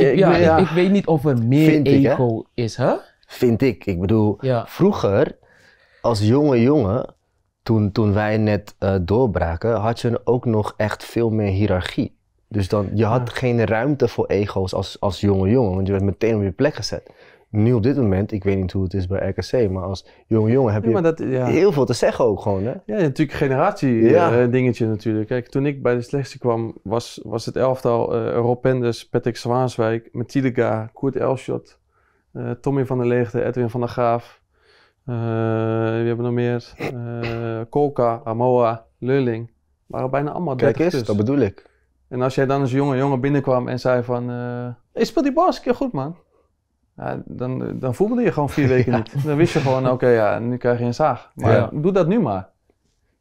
ik, weet niet of er meer Vind ego ik, is, hè? Vind ik. Ik bedoel, vroeger, als jonge jongen, toen, toen wij net eh, doorbraken, had je ook nog echt veel meer hiërarchie. Dus dan, je had geen ruimte voor ego's als, als jonge jongen, want je werd meteen op je plek gezet nu op dit moment, ik weet niet hoe het is bij RKC, maar als jonge jongen heb je heel veel te zeggen ook gewoon. Hè? Ja, natuurlijk generatie eh, dingetje natuurlijk. Kijk, toen ik bij de slechtste kwam, was, was het elftal uh, Rob Penders, Patrick Zwaanswijk, Matilda, Koert Elschot, eh, Tommy van der Leegte, Edwin van der Graaf. Uh, we hebben nog meer. Kolka, Amoa, Leuling. Waren bijna allemaal Kijk is, eens, dat bedoel ik. En als jij dan als jonge jongen binnenkwam en zei van... ik speel die bal een keer goed, man dan, dan voelde je gewoon vier weken niet. Dan wist je gewoon, oké, ja, nu krijg je een zaag. Maar ja. doe dat nu maar.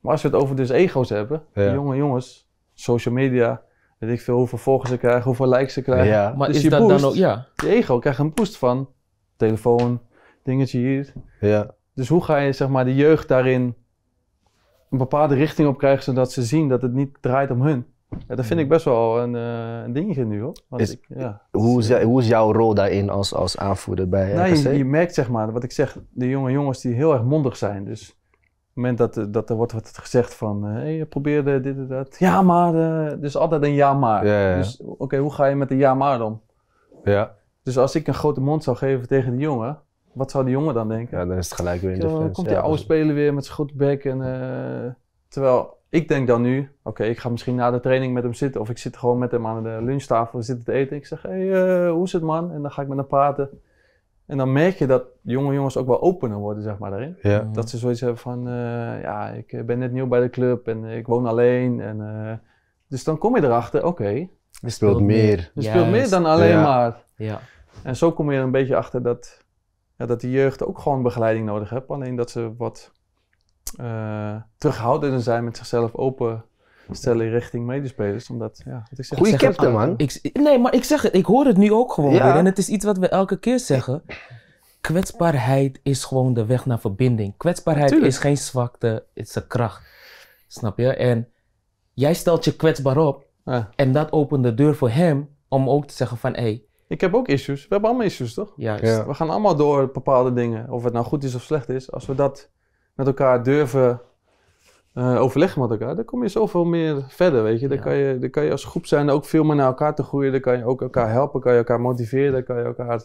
Maar als we het over dus ego's hebben, jonge jongens, social media, weet ik veel hoeveel volgers ze krijgen, hoeveel likes ze krijgen. Maar dus is je dat boost, dan ook, ja. Je ego krijgt een boost van telefoon, dingetje hier. Ja. Dus hoe ga je, zeg maar, de jeugd daarin een bepaalde richting op krijgen, zodat ze zien dat het niet draait om hun. Ja, dat vind ik best wel een, uh, een dingetje nu hoor. Want ik, ja. hoe, is, hoe is jouw rol daarin als, als aanvoerder bij nou, Je, merkt zeg maar, wat ik zeg, de jonge jongens die heel erg mondig zijn. Dus op het moment dat, eh, dat er wordt wat gezegd van, hé, eh, hey, probeer dit en dat. Ja maar, uh, dus altijd een ja maar. Dus oké, hoe ga je met een ja maar om Ja. Dus als ik een grote mond zou geven tegen de jongen, wat zou die jongen dan denken? Ja, dan is het gelijk weer in de Dan komt die oude speler weer met zijn goed bek en... terwijl ik denk dan nu, oké, ik ga misschien na de training met hem zitten. Of ik zit gewoon met hem aan de lunchtafel, we zitten te eten. Ik zeg, hé, hey, eh, hoe is het man? En dan ga ik met hem praten. En dan merk je dat jonge jongens ook wel opener worden, zeg maar, daarin. Ja. Dat ze zoiets hebben van, eh, ja, ik eh, ben net nieuw bij de club en ik woon alleen. En, dus dan kom je erachter, oké. Okay, speelt, meer. Je speelt meer dan alleen maar. Ja. En zo kom je er een beetje achter dat, ja, dat de jeugd ook gewoon begeleiding nodig heeft. Alleen dat ze wat uh, zijn met zichzelf open stellen richting medespelers. Omdat, ja, wat ik zeg, Goeie captain, man. nee, maar ik zeg het, ik hoor het nu ook gewoon weer. En het is iets wat we elke keer zeggen. Kwetsbaarheid is gewoon de weg naar verbinding. Kwetsbaarheid is geen zwakte, het is een kracht. Snap je? En jij stelt je kwetsbaar op. En dat opent de deur voor hem om ook te zeggen van... Hey, ik heb ook issues. We hebben allemaal issues, toch? Juist. We gaan allemaal door bepaalde dingen. Of het nou goed is of slecht is. Als we dat met elkaar durven eh, overleggen met elkaar, dan kom je zoveel meer verder, weet je. Dan, kan je. dan kan je als groep zijn ook veel meer naar elkaar te groeien. Dan kan je ook elkaar helpen, kan je elkaar motiveren, dan kan je elkaar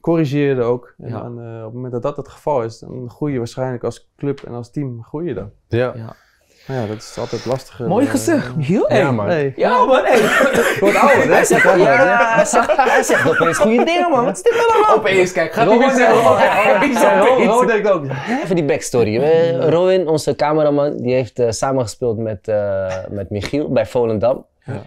corrigeren ook. En ja. dan, eh, op het moment dat dat het geval is, dan groei je waarschijnlijk als club en als team, groei je dan. ja. ja. Nou ja, dat is altijd lastig. Mooi eh, gezegd, heel erg. Ja, man. Hey. Ja, man, hey. Wordt ouder, hè? Hij zegt, ja, ja. Hij, zegt, hij zegt opeens goede dingen, man. Wat is dit allemaal? Opeens, kijk, gaat hij weer zeggen. Oh, Rowan denkt ook. Even die backstory. We, Rowan, onze cameraman, die heeft uh, samengespeeld met, uh, met Michiel bij Volendam. Ja.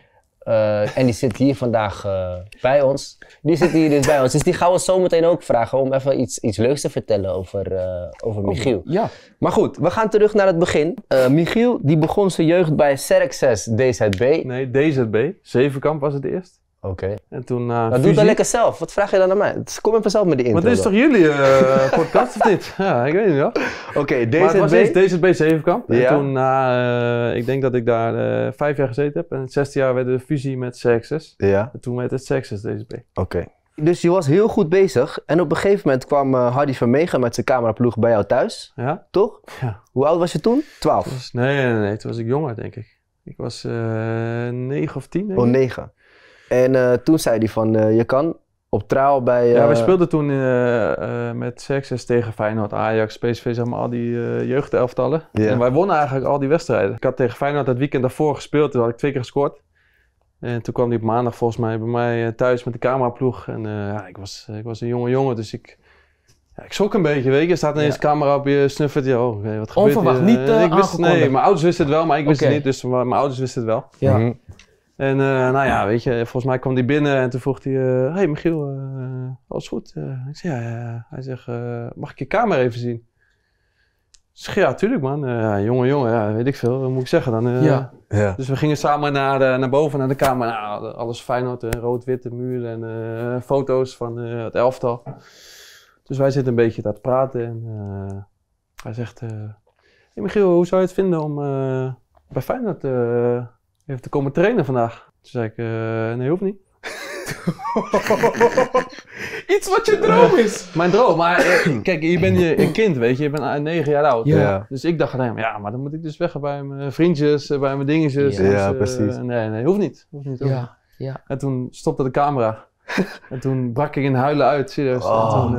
Eh, en die zit hier vandaag eh, bij ons. Die zit hier dus bij ons. Dus die gaan we zo meteen ook vragen om even iets, iets leuks te vertellen over, eh, over oh, Michiel. ja. Maar goed, we gaan terug naar het begin. Michiel, die begon zijn jeugd bij Serxes DZB. Nee, DZB. Zevenkamp was het eerst. Oké. En toen. Eh, nou, doe dat lekker zelf. Wat vraag je dan aan mij? Kom even zelf met die intro. Maar is toch jullie uh, podcast of dit? Ja, ik weet niet wel. Oké, Deze DZB. Maar was DZB Zevenkamp. En toen, eh, ik denk dat ik daar vijf jaar gezeten heb. En het zesde jaar werd de fusie met Sexes. Ja. En toen werd het Sexes DZB. Oké. Dus je was heel goed bezig. En op een gegeven moment kwam Hardy van Mega met zijn cameraploeg bij jou thuis. Ja. Toch? Ja. Hoe oud was je toen? Twaalf? Nee, nee, nee. Toen was ik jonger, denk ik. Ik was negen of tien. Denk Oh, negen. En eh, toen zei hij van, eh, je kan op trouw bij... ja, we eh, speelden toen met Sexes tegen Feyenoord, Ajax, PSV, zeg maar, al die jeugdelftallen. En wij wonnen eigenlijk al die wedstrijden. Ik had tegen Feyenoord dat weekend daarvoor gespeeld, toen had ik twee keer gescoord. En toen kwam hij op maandag volgens mij bij mij thuis met de cameraploeg. En ja, ik, was, ik was een jonge jongen, dus ik... Ja, ik schrok een beetje, weet je. Er staat ineens camera op je, snuffert je. Oh, wat gebeurt Onverwacht, niet ik wist, Nee, mijn ouders wisten het wel, maar ik wist het niet. Dus mijn, ouders wisten het wel. Ja. Mhm. En eh, nou ja, weet je, volgens mij kwam hij binnen en toen vroeg hij, hé eh, hey Michiel, eh, alles goed? ik zei, ja, Hij zegt, mag ik je kamer even zien? Zeg, ja, tuurlijk man. Uh, jongen, jongen, ja, weet ik veel. Wat moet ik zeggen dan? ja. Dus we gingen samen naar, naar boven, naar de kamer. Nou, alles Feyenoord, rood-witte muur en foto's van het elftal. Dus wij zitten een beetje daar te praten. En hij zegt, hey Michiel, hoe zou je het vinden om bij Feyenoord even te komen trainen vandaag. Toen zei ik, eh, nee, hoeft niet. Iets wat je droom eh, is. mijn droom, maar eh, kijk, je ben je, een kind, weet je. Je bent negen jaar oud. Ja. Dus ik dacht alleen, ja, maar dan moet ik dus weg bij mijn vriendjes, bij mijn dingetjes. Ja, dus, precies. nee, nee, hoeft niet. Hoeft niet ja, ja. En toen stopte de camera. en toen brak ik in huilen uit, serieus. en oh, toen,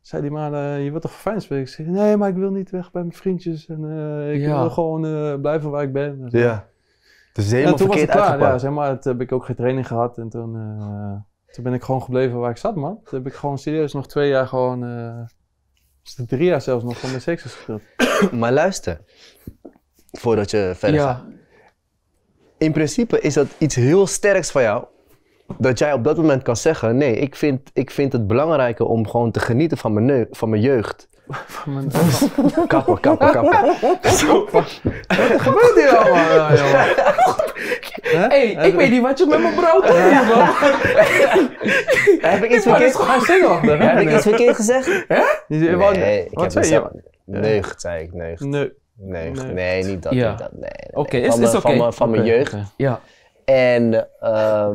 zei die maar, je wordt toch fijn Ik zei, nee, maar ik wil niet weg bij mijn vriendjes. En ik wil gewoon blijven waar ik ben. ja. Dus helemaal ja, toen was het klaar. Ja, zeg maar, toen heb ik ook geen training gehad. En toen, eh, toen ben ik gewoon gebleven waar ik zat, man. Toen heb ik gewoon serieus nog twee jaar gewoon... Uh, drie jaar zelfs nog van mijn Sixers gespeeld. maar luister. Voordat je verder ja. gaat. In principe is dat iets heel sterks van jou. Dat jij op dat moment kan zeggen, nee, ik vind, ik vind het belangrijker om gewoon te genieten van mijn, van mijn jeugd van mijn... kapper, kapper, kapper. Zo. Wat gebeurt hier allemaal, Hé, hey, ik weet niet wat je met mijn brood doet, man. Heb ik iets verkeerd gezegd? Heb ik iets verkeerd gezegd? Hè? Wat zei je? Neugd, zei ik, Neugd. Neugd. Nee, niet dat, dat, nee. Oké, is oké. Van mijn jeugd. Ja. En... Ehm,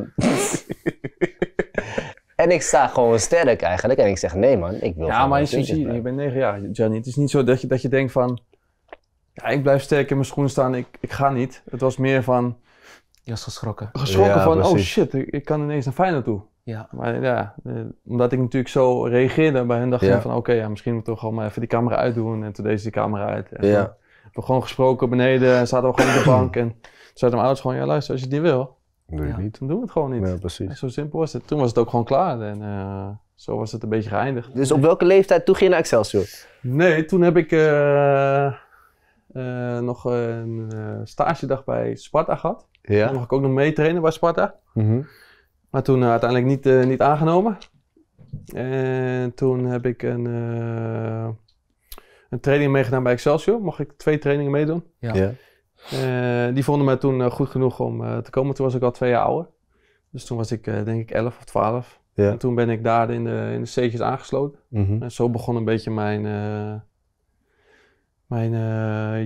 en ik sta gewoon sterk eigenlijk. En ik zeg, nee man, ik wil Ja, maar je, je, je bent negen jaar, Johnny. Het is niet zo dat je, dat je denkt van... Ja, ik blijf sterk in mijn schoenen staan, ik, ik ga niet. Het was meer van... Je was geschrokken. Geschrokken van, oh shit, ik, ik, kan ineens naar Feyenoord toe. Ja. Maar ja, eh, omdat ik natuurlijk zo reageerde bij hen, dacht van, oké, ja, misschien moeten we gewoon maar even die camera uitdoen. En toen deze ze die camera uit. En ja. We hebben gewoon gesproken beneden en zaten we gewoon op de bank. En toen zei mijn ouders gewoon, ja luister, als je die wil, doe je niet. Dan doen we het gewoon niet. Ja, precies. En zo simpel was het. Toen was het ook gewoon klaar en eh, zo was het een beetje geëindigd. Dus op welke leeftijd toen ging je naar Excelsior? Nee, toen heb ik eh, eh, nog een stagedag bij Sparta gehad. Ja. Toen mocht ik ook nog mee trainen bij Sparta. Mm -hmm. Maar toen uiteindelijk niet, niet aangenomen. En toen heb ik een, een training meegedaan bij Excelsior. Mocht ik twee trainingen meedoen. Ja. Uh, die vonden mij toen eh, goed genoeg om uh, te komen. Toen was ik al twee jaar ouder. Dus toen was ik denk ik 11 of 12. Ja. En toen ben ik daar in de, in de C'tjes aangesloten. Mhm. En zo begon een beetje mijn, mijn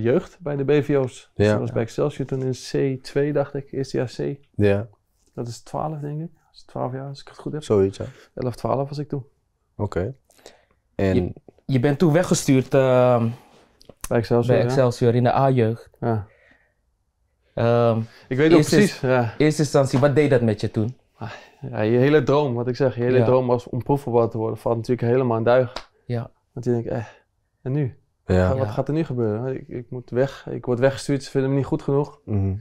jeugd bij de BVO's. Ja. Dus was bij Excelsior toen in C2 dacht ik, eerste jaar C. Ja. Dat is 12 denk ik. Dat 12 jaar als ik het goed heb. Zoiets ja. 11, 12 was ik toen. Oké. En... Je, bent toen weggestuurd ehm, bij Excelsior, bij Excelsior in de A-jeugd. Ja. Ehm, ik weet ook precies. In Eerste instantie, wat deed dat met je toen? Ah, ja, je hele droom, wat ik zeg, je hele droom was om profvoetballer te worden, valt natuurlijk helemaal in duigen. Ja. Want je denkt, eh, en nu? Ja. Wat gaat er nu gebeuren? Ik, ik, moet weg, ik word weggestuurd, ze vinden me niet goed genoeg. Mhm.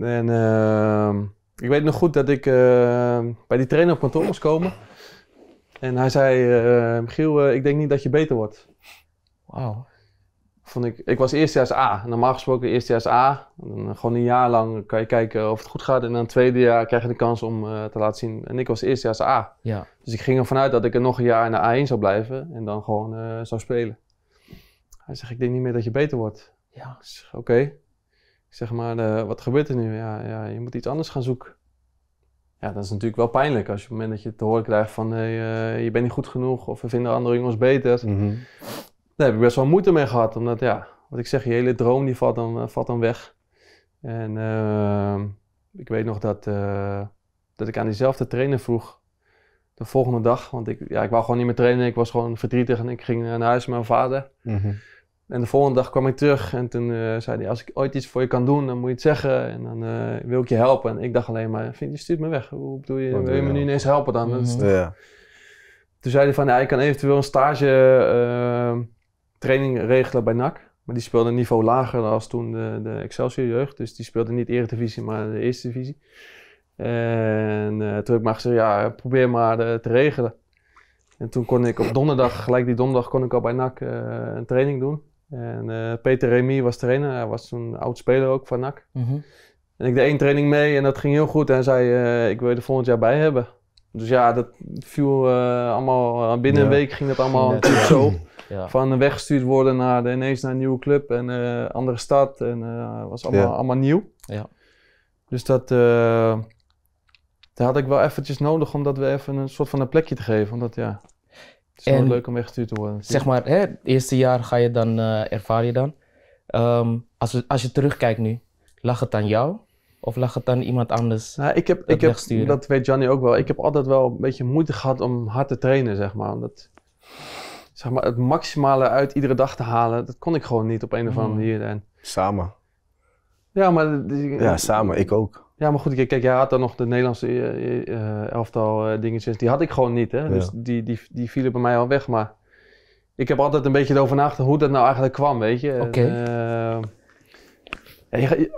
En ehm, ik weet nog goed dat ik ehm, bij die trainer op kantoor moest komen. En hij zei, uh, Michiel, eh, ik denk niet dat je beter wordt vond ik, ik was eerstejaars A. Normaal gesproken eerstejaars A. En eh, gewoon een jaar lang kan je kijken of het goed gaat. En dan tweede jaar krijg je de kans om eh, te laten zien. En ik was eerstejaars A. Ja. Dus ik ging ervan uit dat ik er nog een jaar in de A1 zou blijven. En dan gewoon eh, zou spelen. Hij zegt, ik denk niet meer dat je beter wordt. Ja. oké. Ik zeg maar, wat gebeurt er nu? Ja, ja, je moet iets anders gaan zoeken. Ja, dat is natuurlijk wel pijnlijk als je op het moment dat je te horen krijgt van... Hey, je bent niet goed genoeg of we vinden andere jongens beter. Mhm daar heb ik best wel moeite mee gehad. Omdat ja, wat ik zeg, je hele droom die valt dan, eh, valt dan weg. En ehm, ik weet nog dat, eh, dat ik aan diezelfde trainer vroeg de volgende dag. Want ik, ja, ik wou gewoon niet meer trainen. Ik was gewoon verdrietig en ik ging eh, naar huis met mijn vader. Mhm. En de volgende dag kwam ik terug en toen zei hij: Als ik ooit iets voor je kan doen, dan moet je het zeggen. En dan wil ik je helpen. En ik dacht alleen maar: Vind je stuurt me weg. Hoe bedoel je? wil je me nu ineens helpen dan? Mm Toen zei hij: van, ja, Ik kan eventueel een stage training regelen bij NAC. Maar die speelde een niveau lager dan toen de, de, Excelsior jeugd. Dus die speelde niet Eredivisie, maar de Eerste Divisie. En eh, toen heb ik maar gezegd, ja, probeer maar eh, te regelen. En toen kon ik op donderdag, gelijk die donderdag, kon ik al bij NAC eh, een training doen. En Peter Remy was trainer, hij was een oud speler ook van NAC. Mhm. En ik deed één training mee en dat ging heel goed. En hij zei, ik wil je er volgend jaar bij hebben. Dus ja, dat viel allemaal binnen een week, ging dat allemaal zo. Van weggestuurd worden naar ineens naar een nieuwe club en uh, andere stad. En eh, was allemaal, allemaal nieuw. Ja. Dus dat, uh, eh, daar had ik wel eventjes nodig om dat we even een soort van een plekje te geven. Omdat ja, het is wel leuk om weggestuurd te worden. Zeg maar, hè, het eerste jaar ga je dan, ervaar je dan. Um, als, als je terugkijkt nu, lag het aan jou? Of lag het aan iemand anders? Nou, ik heb, ik heb, dat weet Johnny ook wel. Ik heb altijd wel een beetje moeite gehad om hard te trainen, zeg maar. Omdat zeg maar, het maximale uit iedere dag te halen, dat kon ik gewoon niet op een of andere hmm. manier. En, samen. Ja, maar... ja, samen. Ik ook. Ja, maar goed, kijk, jij had dan nog de Nederlandse eh, eh, elftal uh, dingetjes. Die had ik gewoon niet, hè. Dus die, die, die vielen bij mij al weg. Maar ik heb altijd een beetje erover nagedacht hoe dat nou eigenlijk kwam, weet je. Oké.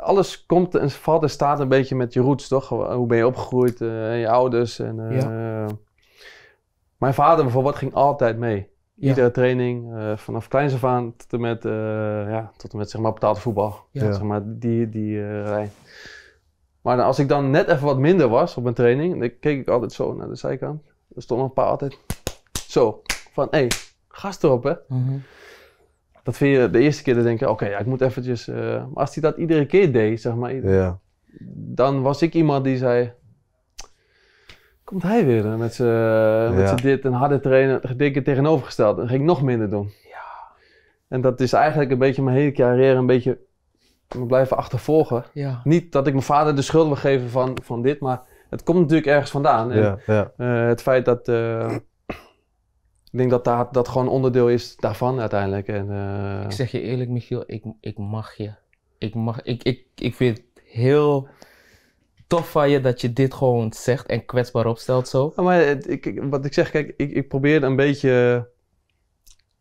alles komt en valt en staat een beetje met je roots, toch? Hoe ben je opgegroeid, en je ouders en... Mijn vader bijvoorbeeld ging altijd mee. Iedere training, eh, vanaf kleins af aan tot en met, uh, ja, tot en met zeg maar, betaald voetbal. Ja. zeg maar, die die uh, rij. Maar als ik dan net even wat minder was op mijn training, dan keek ik altijd zo naar de zijkant. Er stonden een paar altijd zo, van hé, hey, gast erop hè. Mhm. Dat vind je de eerste keer, dan denk oké, ja, ik moet eventjes... maar als hij dat iedere keer deed, zeg maar, dan was ik iemand die zei, Komt hij weer met zijn dit en harde trainen, dikke tegenovergesteld. Dan ging ik nog minder doen. Ja. En dat is eigenlijk een beetje mijn hele carrière een beetje me blijven achtervolgen. Ja. Niet dat ik mijn vader de schuld wil geven van, van dit, maar het komt natuurlijk ergens vandaan. ja, eh, het feit dat. Eh, ik denk dat daar, dat gewoon onderdeel is daarvan uiteindelijk. En, eh, Ik zeg je eerlijk, Michiel, ik, ik mag je. Ik, mag, ik, ik, ik vind het heel tof van je dat je dit gewoon zegt en kwetsbaar opstelt zo. Ja, maar ik, wat ik zeg, kijk, ik, ik probeer een beetje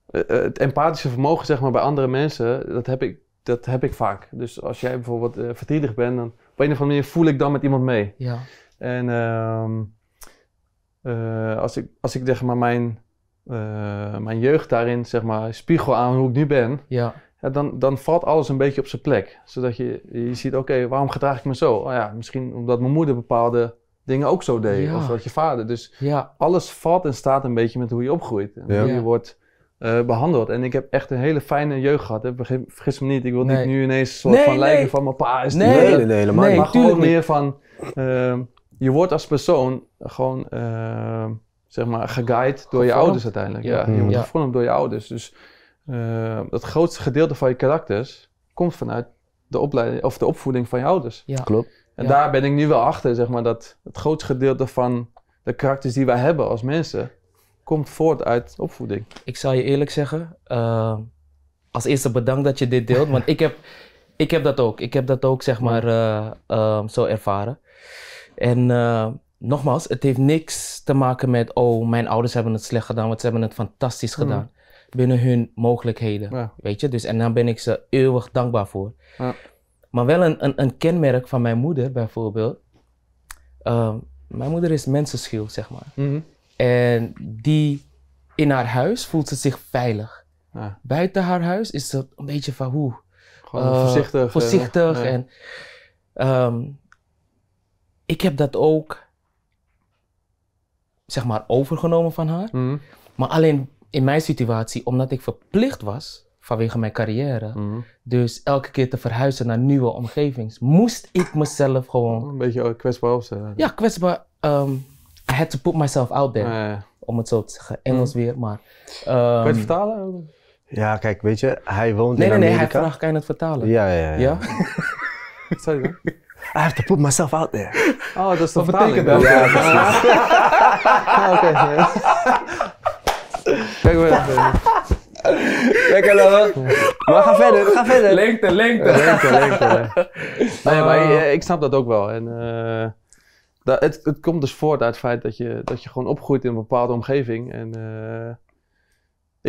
eh, eh, het empathische vermogen zeg maar, bij andere mensen, dat heb ik, dat heb ik vaak. Dus als jij bijvoorbeeld uh, verdrietig bent, dan op een of andere manier voel ik dan met iemand mee. Ja. En ehm, als, ik, als ik zeg maar mijn, mijn jeugd daarin zeg maar, spiegel aan hoe ik nu ben, ja dan, dan valt alles een beetje op zijn plek. Zodat je, je ziet, oké, waarom gedraag ik me zo? Oh ja, misschien omdat mijn moeder bepaalde dingen ook zo deed. Of dat je vader. Dus ja. alles valt en staat een beetje met hoe je opgroeit. hoe je wordt eh, behandeld. En ik heb echt een hele fijne jeugd gehad. Hè. Vergis, me niet, ik wil niet nu ineens van lijken van mijn pa. Is nee, nee, nee, helemaal nee, Maar gewoon meer van, ehm, je wordt als persoon gewoon... Uh, zeg maar, door je ouders uiteindelijk. Ja, je mm. wordt gevormd door je ouders. Dus uh, eh, het grootste gedeelte van je karakters komt vanuit de opleiding of de opvoeding van je ouders. Klopt. En daar ben ik nu wel achter, zeg maar, dat het grootste gedeelte van de karakters die wij hebben als mensen komt voort uit opvoeding. Ik zal je eerlijk zeggen, eh, als eerste bedankt dat je dit deelt, want ik heb, ik heb dat ook. Ik heb dat ook, zeg maar, eh, zo ervaren. En nogmaals, het heeft niks te maken met, oh, mijn ouders hebben het slecht gedaan, want ze hebben het fantastisch hmm. gedaan binnen hun mogelijkheden. Weet je, dus en daar ben ik ze eeuwig dankbaar voor. Ja. Maar wel een, een, een, kenmerk van mijn moeder bijvoorbeeld. Ehm, mijn moeder is mensenschuw, zeg maar. Mhm. En die in haar huis voelt ze zich veilig. Ja. Buiten haar huis is dat een beetje van hoe. Gewoon eh, voorzichtig. Voorzichtig. Eh, en, ehm, ik heb dat ook, zeg maar, overgenomen van haar. Mhm. Maar alleen in mijn situatie, omdat ik verplicht was vanwege mijn carrière, mhm. dus elke keer te verhuizen naar nieuwe omgevings, moest ik mezelf gewoon. Een beetje eh, kwetsbaar opzetten. Eh. Ja, kwetsbaar. Ehm, I had to put myself out there. om het zo te zeggen. Engels mhm. weer, maar. kan je het ehm, vertalen? Ja, kijk, weet je, hij woont in nee, Amerika. Nee, nee, hij vraagt, kan je het vertalen? Ja, ja, ja. ja? Sorry I have to put myself out there. Oh, dat is toch vertaling? Dat? Ja, precies. Ah, oké. Kijk maar. Lekker dan. Maar ga verder, ga verder. Lengte, lengte. Lengte, lengte. Nee, maar ik, ah. eh, ik snap dat ook wel. En, eh, dat, het, het komt dus voort uit het feit dat je, dat je gewoon opgroeit in een bepaalde omgeving. En eh,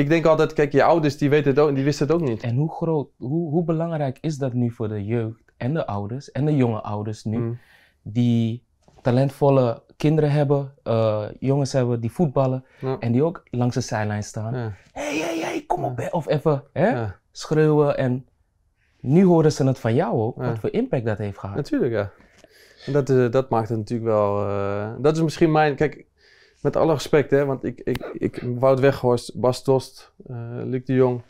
ik denk altijd, kijk, je ouders die, weten het ook, die wisten het ook niet. En hoe groot, hoe, hoe belangrijk is dat nu voor de jeugd en de ouders en de jonge ouders nu? Mm. Die talentvolle kinderen hebben, eh, jongens hebben die voetballen en die ook langs de zijlijn staan. Hé, hé, hé, kom op, of even hè, schreeuwen. En nu horen ze het van jou ook, wat voor impact dat heeft gehad. Natuurlijk, ja. dat, eh, dat maakt het natuurlijk wel. Eh, dat is misschien mijn. Kijk, met alle respect, hè, want ik, ik, ik Wout Weghorst, Bas Tost, uh, Luc de Jong.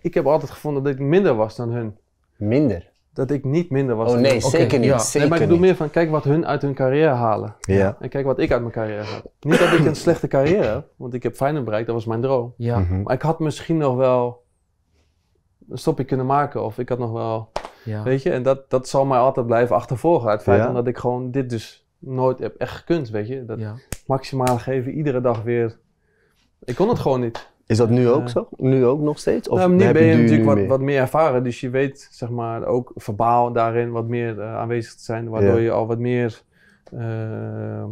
Ik heb altijd gevonden dat ik minder was dan hun. Minder? dat ik niet minder was. Oh nee, zeker niet. Ja. Zeker nee, maar ik bedoel meer van kijk wat hun uit hun carrière halen. Ja. En kijk wat ik uit mijn carrière heb. Niet dat ik een slechte carrière heb, want ik heb Feyenoord bereikt, dat was mijn droom. Ja. Mhm. Maar ik had misschien nog wel een stopje kunnen maken of ik had nog wel... Weet je, en dat, dat zal mij altijd blijven achtervolgen het feit omdat ik gewoon dit dus nooit heb echt gekund, weet je. Dat maximaal geven, iedere dag weer. Ik kon het gewoon niet. Is dat nu ook zo? Nu ook nog steeds? Of nou, nu ben je, natuurlijk wat, meer? wat meer ervaren, dus je weet zeg maar ook verbaal daarin wat meer eh, aanwezig te zijn, waardoor je al wat meer eh, eh,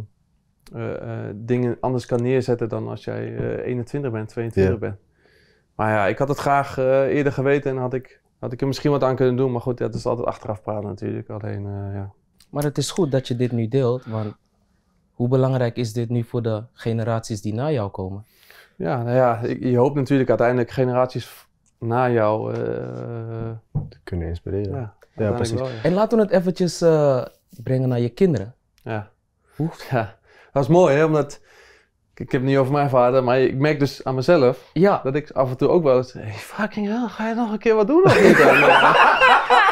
dingen anders kan neerzetten dan als jij 21 bent, 22 bent. Maar ja, ik had het graag eerder geweten en had ik, had ik er misschien wat aan kunnen doen. Maar goed, dat is altijd achteraf praten natuurlijk. Alleen, uh, ja. Maar het is goed dat je dit nu deelt, want hoe belangrijk is dit nu voor de generaties die na jou komen? Ja, nou ja, je hoopt natuurlijk uiteindelijk generaties na jou eh, te kunnen inspireren. Ja, precies. En laten we het eventjes eh, brengen naar je kinderen. Ja. Ja, dat is mooi hè, omdat ik heb het niet over mijn vader, maar ik merk dus aan mezelf ja. dat ik af en toe ook wel eens, hey, fucking hell, ga je nog een keer wat doen of niet?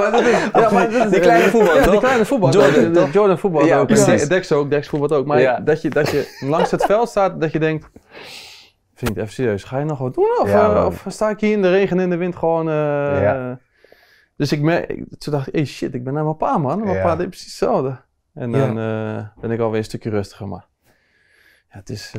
die kleine voetbal, Die kleine voetbal. Jordan, Jordan voetbal ja, ook. Ja. Dex ook, Dex voetbal ook. Maar dat, je, dat je langs het veld staat, dat je denkt... Vind ik even serieus, ga je nog wat doen? Of, eh, of sta ik hier in de regen en in de wind gewoon... Eh? Dus ik merk, toen dacht ik, hey shit, ik ben naar mijn pa man. Mijn ja. pa deed precies hetzelfde. En dan eh, ben ik alweer een stukje rustiger. Maar ja, het is...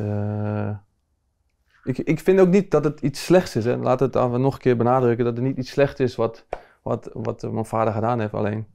ik, ik vind ook niet dat het iets slechts is. Hè. Laat het dan nog een keer benadrukken dat er niet iets slechts is wat wat, wat mijn vader gedaan heeft. Alleen,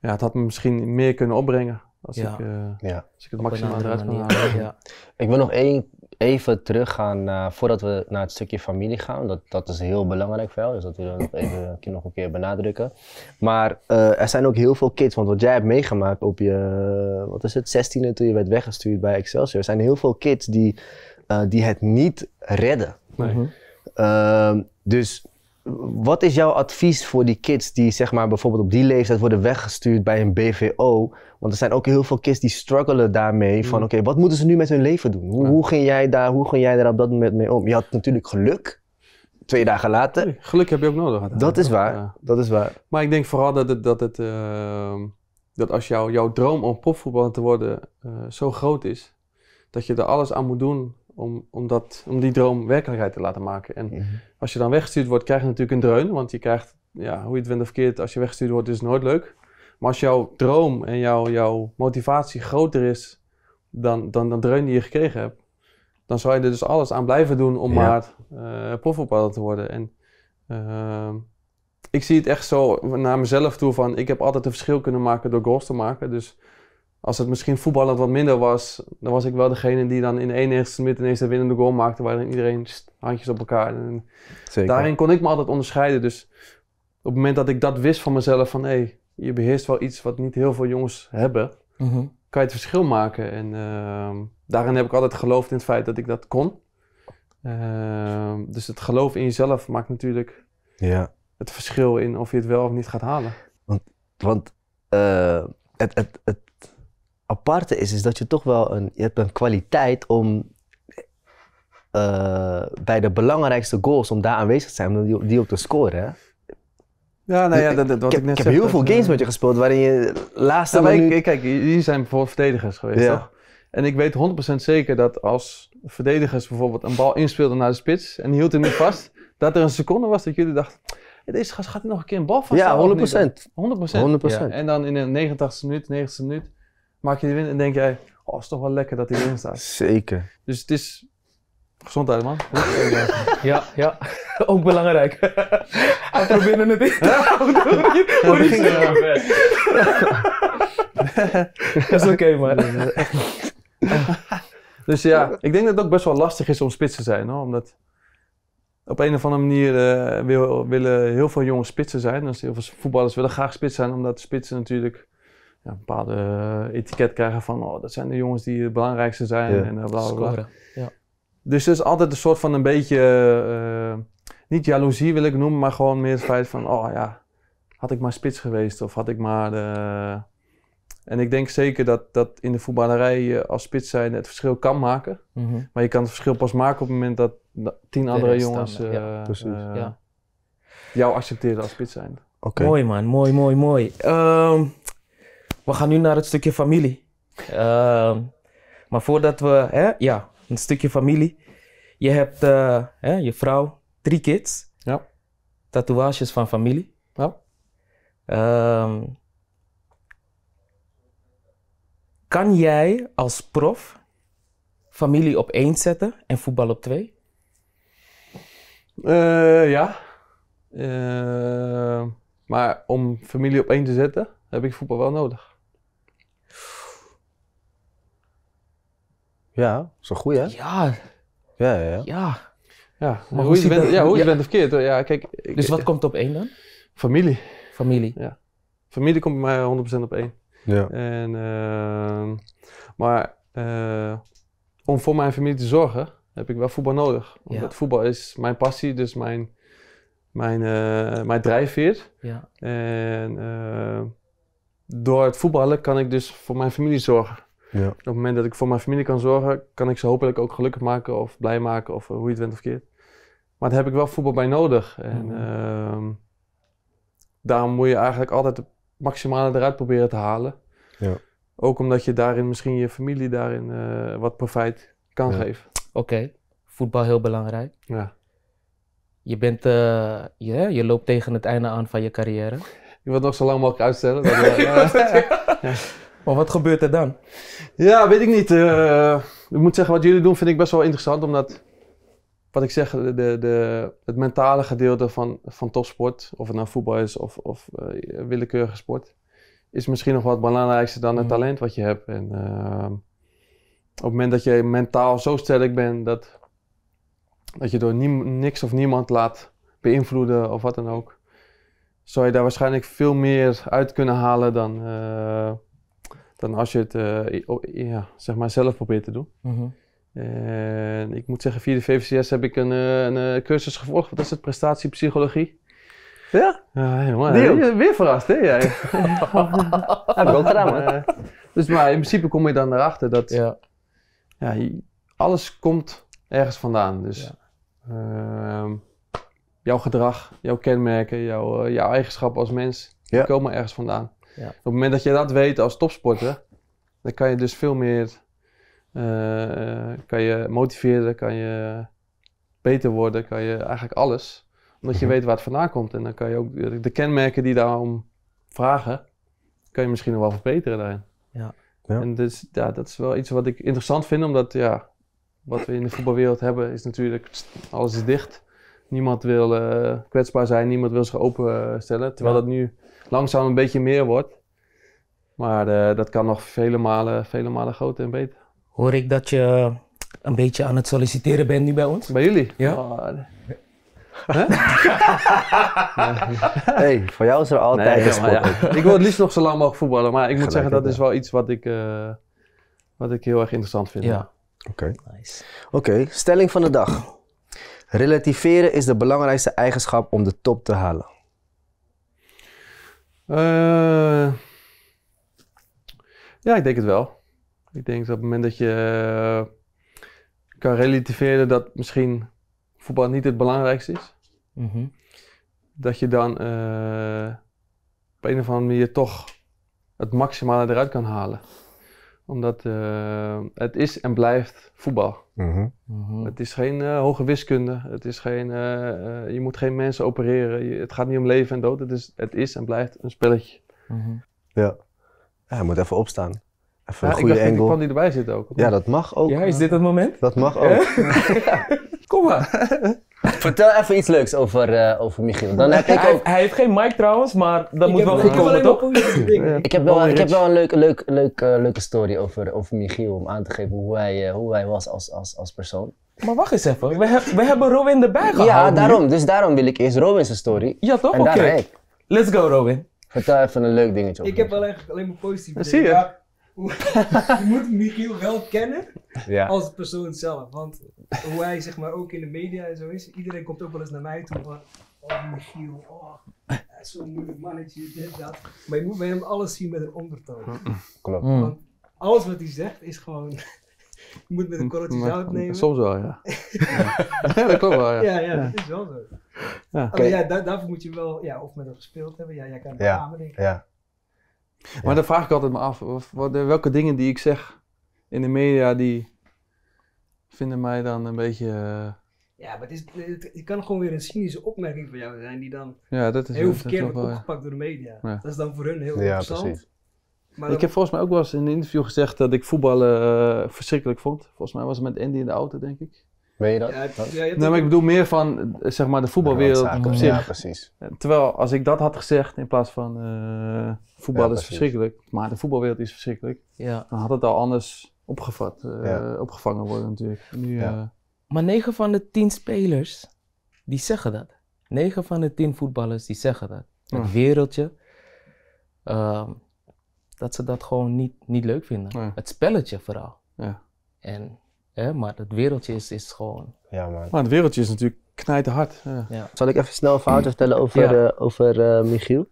ja, het had me misschien meer kunnen opbrengen als, ik, eh, als ik het maximaal eruit kon halen. Ja. Ik wil nog één, even teruggaan uh, voordat we naar het stukje familie gaan. Dat, dat is heel belangrijk jou, dus dat wil we nog, even, nog een keer benadrukken. Maar eh, er zijn ook heel veel kids, want wat jij hebt meegemaakt op je, wat is het, 16e toen je werd weggestuurd bij Excelsior. Er zijn heel veel kids die, eh, die het niet redden. Nee. Ehm, dus wat is jouw advies voor die kids die zeg maar, bijvoorbeeld op die leeftijd worden weggestuurd bij een BVO? Want er zijn ook heel veel kids die struggelen daarmee. Van mm. oké, wat moeten ze nu met hun leven doen? Hoe, hoe, ging jij daar, hoe ging jij daar op dat moment mee om? Je had natuurlijk geluk, twee dagen later. geluk heb je ook nodig. Dat is waar, dat is waar. Maar ik denk vooral dat het, dat, het, ehm, dat als jou, jouw droom om profvoetballer te worden eh, zo groot is, dat je er alles aan moet doen om, om, dat, om die droom werkelijkheid te laten maken. En, mhm. Als je dan weggestuurd wordt, krijg je natuurlijk een dreun. Want je krijgt, ja, hoe je het went of verkeerd, als je weggestuurd wordt, is het nooit leuk. Maar als jouw droom en jouw, jouw motivatie groter is dan, dan, dan dreun die je gekregen hebt, dan zou je er dus alles aan blijven doen om maar uh, te worden. En ehm, ik zie het echt zo naar mezelf toe van, ik heb altijd een verschil kunnen maken door goals te maken. Dus als het misschien voetballend wat minder was, dan was ik wel degene die dan in de 91 minuut ineens de winnende goal maakte, waarin iedereen handjes op elkaar. En Daarin kon ik me altijd onderscheiden. Dus op het moment dat ik dat wist van mezelf, van hé, hey, je beheerst wel iets wat niet heel veel jongens hebben, mhm. kan je het verschil maken. En ehm, daarin heb ik altijd geloofd in het feit dat ik dat kon. Ehm, dus het geloof in jezelf maakt natuurlijk ja. het verschil in of je het wel of niet gaat halen. Want, want eh, het, het, het aparte is, is dat je toch wel een, je hebt een kwaliteit om eh, bij de belangrijkste goals, om daar aanwezig te zijn, om die, op ook te scoren. Ja, nou ja, dat, dat wat ik, Ik heb heel veel eh, games met je gespeeld waarin je laatste ik, Kijk, jullie zijn bijvoorbeeld verdedigers geweest, toch? En ik weet 100% zeker dat als verdedigers bijvoorbeeld een bal inspeelden naar de spits en hield hem niet vast, dat er een seconde was dat jullie dachten, deze gast gaat nog een keer een bal vast. Ja, 100%. 100%. Ja. En dan in de 89e minuut, 90 e minuut, maak je die win en denk jij, oh, is toch wel lekker dat die win staat. Zeker. Dus het is gezondheid, man. ja, ja. Ook belangrijk. Outro binnen het in. Dat is oké, man. Dus ja, ik denk dat het ook best wel lastig is om spits te zijn. Omdat op een of andere manier eh, willen heel veel jongens spitsen zijn. Dus heel veel voetballers willen graag spits zijn, omdat spitsen natuurlijk ja, een bepaalde eh, etiket krijgen van oh, dat zijn de jongens die het belangrijkste zijn en eh, bla bla bla. Ja. Dus het is altijd een soort van een beetje, eh, niet jaloezie wil ik noemen, maar gewoon meer het feit van oh ja, had ik maar spits geweest of had ik maar de... En ik denk zeker dat, dat in de voetballerij als spits zijn het verschil kan maken. Mhm. Maar je kan het verschil pas maken op het moment dat, tien andere jongens ja. jou accepteren als spits zijn. Okay. Mooi man, mooi, mooi, mooi. Ehm, we gaan nu naar het stukje familie. Ehm, maar voordat we, hè, ja, een stukje familie. Je hebt eh, hè, je vrouw, drie kids. Ja. Tatoeages van familie. Ja. Ehm, kan jij als prof familie op één zetten en voetbal op twee? Eh, ja. Eh, maar om familie op één te zetten, heb ik voetbal wel nodig. Ja, dat is goeie hè? Ja. Ja, ja, ja. Ja, ja maar hoe je bent, verkeerd? ja, hoe je bent of Ja, kijk, dus wat komt op één dan? Familie. Familie. Ja. Familie komt bij mij 100% op één. Ja. En, ehm, maar eh, om voor mijn familie te zorgen, heb ik wel voetbal nodig. Omdat voetbal is mijn passie, dus mijn, mijn, eh, mijn drijfveer. Ja. En eh, door het voetballen kan ik dus voor mijn familie zorgen. Ja. Op het moment dat ik voor mijn familie kan zorgen, kan ik ze hopelijk ook gelukkig maken of blij maken of eh, hoe je het wenst of keert. Maar daar heb ik wel voetbal bij nodig. En mhm. ehm, daarom moet je eigenlijk altijd het maximale eruit proberen te halen. Ja. Ook omdat je daarin misschien je familie daarin eh, wat profijt kan geven. Oké, voetbal heel belangrijk. Ja. Je, bent, eh, je, je loopt tegen het einde aan van je carrière. Je wilt nog zo lang mogelijk uitstellen. Dat, ja. wat gebeurt er dan? Ja, weet ik niet. Eh, ik moet zeggen, wat jullie doen vind ik best wel interessant. Omdat, wat ik zeg, de, de, het mentale gedeelte van, van topsport, of het nou voetbal is of, of eh, willekeurige sport, is misschien nog wat belangrijkste dan het mhm. talent wat je hebt. En ehm, op het moment dat je mentaal zo sterk bent dat, dat je door niks of niemand laat beïnvloeden of wat dan ook, zou je daar waarschijnlijk veel meer uit kunnen halen dan eh, dan als je het eh, ja, zeg maar zelf probeert te doen. Mhm. En ik moet zeggen, via de VVCS heb ik een, eh, een eh, cursus gevolgd. Wat is het prestatiepsychologie. Ja? Uh, weer, weer verrast, hè? Jij. heb ik gedaan, dus maar in principe kom je dan erachter dat ja. alles komt ergens vandaan. Dus ehm, jouw gedrag, jouw kenmerken, jouw, jouw eigenschappen als mens komen ergens vandaan. Ja. Op het moment dat je dat weet als topsporter, dan kan je dus veel meer eh, eh, kan je motiveren, kan je beter worden, kan je eigenlijk alles. Omdat je mhm. weet waar het vandaan komt. En dan kan je ook de kenmerken die daarom vragen, kan je misschien nog wel verbeteren daarin. Ja. ja. En dus, ja, dat is wel iets wat ik interessant vind, omdat ja, wat we in de voetbalwereld hebben is natuurlijk, alles is dicht. Niemand wil eh, kwetsbaar zijn, niemand wil zich openstellen. Terwijl dat nu langzaam een beetje meer wordt. Maar eh, dat kan nog vele malen, vele malen groter en beter. Hoor ik dat je eh, een beetje aan het solliciteren bent nu bij ons? Bij jullie? Ja. Oh, hey, voor jou is er altijd nee, een Ik wil het liefst nog zo lang mogelijk voetballen, maar ik moet zeggen, dat is wel iets wat ik, eh, wat ik heel erg interessant vind. Ja. Oké. Nice. Oké, stelling van de dag. Relativeren is de belangrijkste eigenschap om de top te halen. Eh, ja, ik denk het wel. Ik denk dat op het moment dat je eh, kan relativeren dat misschien voetbal niet het belangrijkste is, mhm. dat je dan eh, op een of andere manier toch het maximale eruit kan halen omdat eh, het is en blijft voetbal. Mhm. Mhm. Het is geen eh, hoge wiskunde. Het is geen, eh, je moet geen mensen opereren. het gaat niet om leven en dood. Het is, het is en blijft een spelletje. Mhm. Ja. ja, moet even opstaan. Even een goede engel. Ik kan die erbij zit ook. Ja, dat mag ook. Ja, is dit het moment? Dat mag ook. Kom maar. Vertel even iets leuks over, eh, over Michiel. Dan heb ik ook... hij, heeft geen mic trouwens, maar dat moet wel goed komen, ik heb wel, oh, ik heb wel een leuk, leuk, leuk, eh, leuke story over, over Michiel om aan te geven hoe hij, eh, hoe hij was als, als, als persoon. Maar wacht eens even, we, hebben we hebben Robin erbij gehad. Ja, daarom. Dus daarom wil ik eerst Robins zijn story. Ja, toch? Oké. Let's go, Robin. Vertel even een leuk dingetje op. Ik heb alleen, alleen maar dingen. Zie je? je moet Michiel wel kennen ja. als persoon zelf. Want hoe hij zeg maar ook in de media en zo is. Iedereen komt ook wel eens naar mij toe van, oh Michiel, oh, eh, zo'n moeilijk mannetje, dit, dat. Maar je moet bij hem alles zien met een ondertoon. Klopt. Mm. Want alles wat hij zegt is gewoon... Je moet met een mm, korreltje zout mm, nemen. Soms wel, ja. dat klopt wel, ja. Ja, ja dat is wel zo. Ja. ja daar, daarvoor moet je wel, ja, of met hem gespeeld hebben. Ja, jij kan het ja. denken. Ja. Maar dan vraag ik altijd me af, welke dingen die ik zeg in de media, die vinden mij dan een beetje. Ja, maar het, is, het, kan gewoon weer een cynische opmerking van jou zijn die dan eh, ja, dat is heel verkeerd wordt opgepakt door de media. Dat is dan voor hun heel interessant. Precies. Maar ik heb volgens mij ook wel eens in een interview gezegd dat ik voetballen eh, verschrikkelijk vond. Volgens mij was het met Andy in de auto, denk ik. Weet je dat? Ja, nee, maar ik bedoel meer van eh, zeg maar, de voetbalwereld op zich. Ja, precies. Terwijl als ik dat had gezegd in plaats van voetbal is verschrikkelijk, maar de voetbalwereld is verschrikkelijk, dan had het al anders opgevat, eh, opgevangen worden natuurlijk. Nu, eh, Maar 9 van de 10 spelers, die zeggen dat. 9 van de 10 voetballers, die zeggen dat. Het wereldje, ehm, dat ze dat gewoon niet, niet leuk vinden. Het spelletje vooral. Ja. En, hè, maar het wereldje is, is gewoon... Ja, man. Maar het wereldje is natuurlijk knijten hard. Ja. Zal ik even snel een verhaal vertellen over, over eh, Michiel?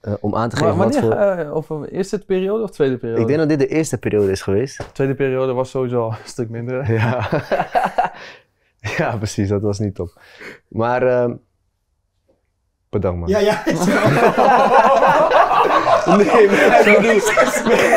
Eh, om aan te geven maar, wanneer, wat voor... Uh, eerste periode of tweede periode? Ik denk dat dit de eerste periode is geweest. tweede periode was sowieso een stuk minder. Ja, ja precies. Dat was niet top. Maar... Ehm, bedankt man. Ja, ja. Nee, maar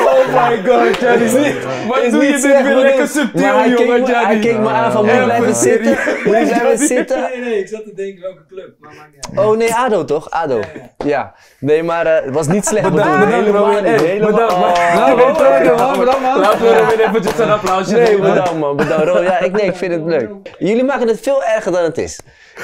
Oh my god, Johnny. Is niet, wat is doe je? Dit weer lekker subtiel, jongen, Johnny. Hij keek me aan van, moet blijven zitten? Moet blijven zitten? Nee, nee, ik zat te denken welke club, maar Oh nee, ADO toch? ADO. Ja. Nee, maar eh, het was niet slecht bedoeld. Helemaal niet. Bedankt, oh. nou, man. Bedankt, man. Laten we er eventjes een applausje Nee, bedankt, man. Bedankt, Ja, ik, nee, ik vind het leuk. Jullie maken het veel erger dan het is.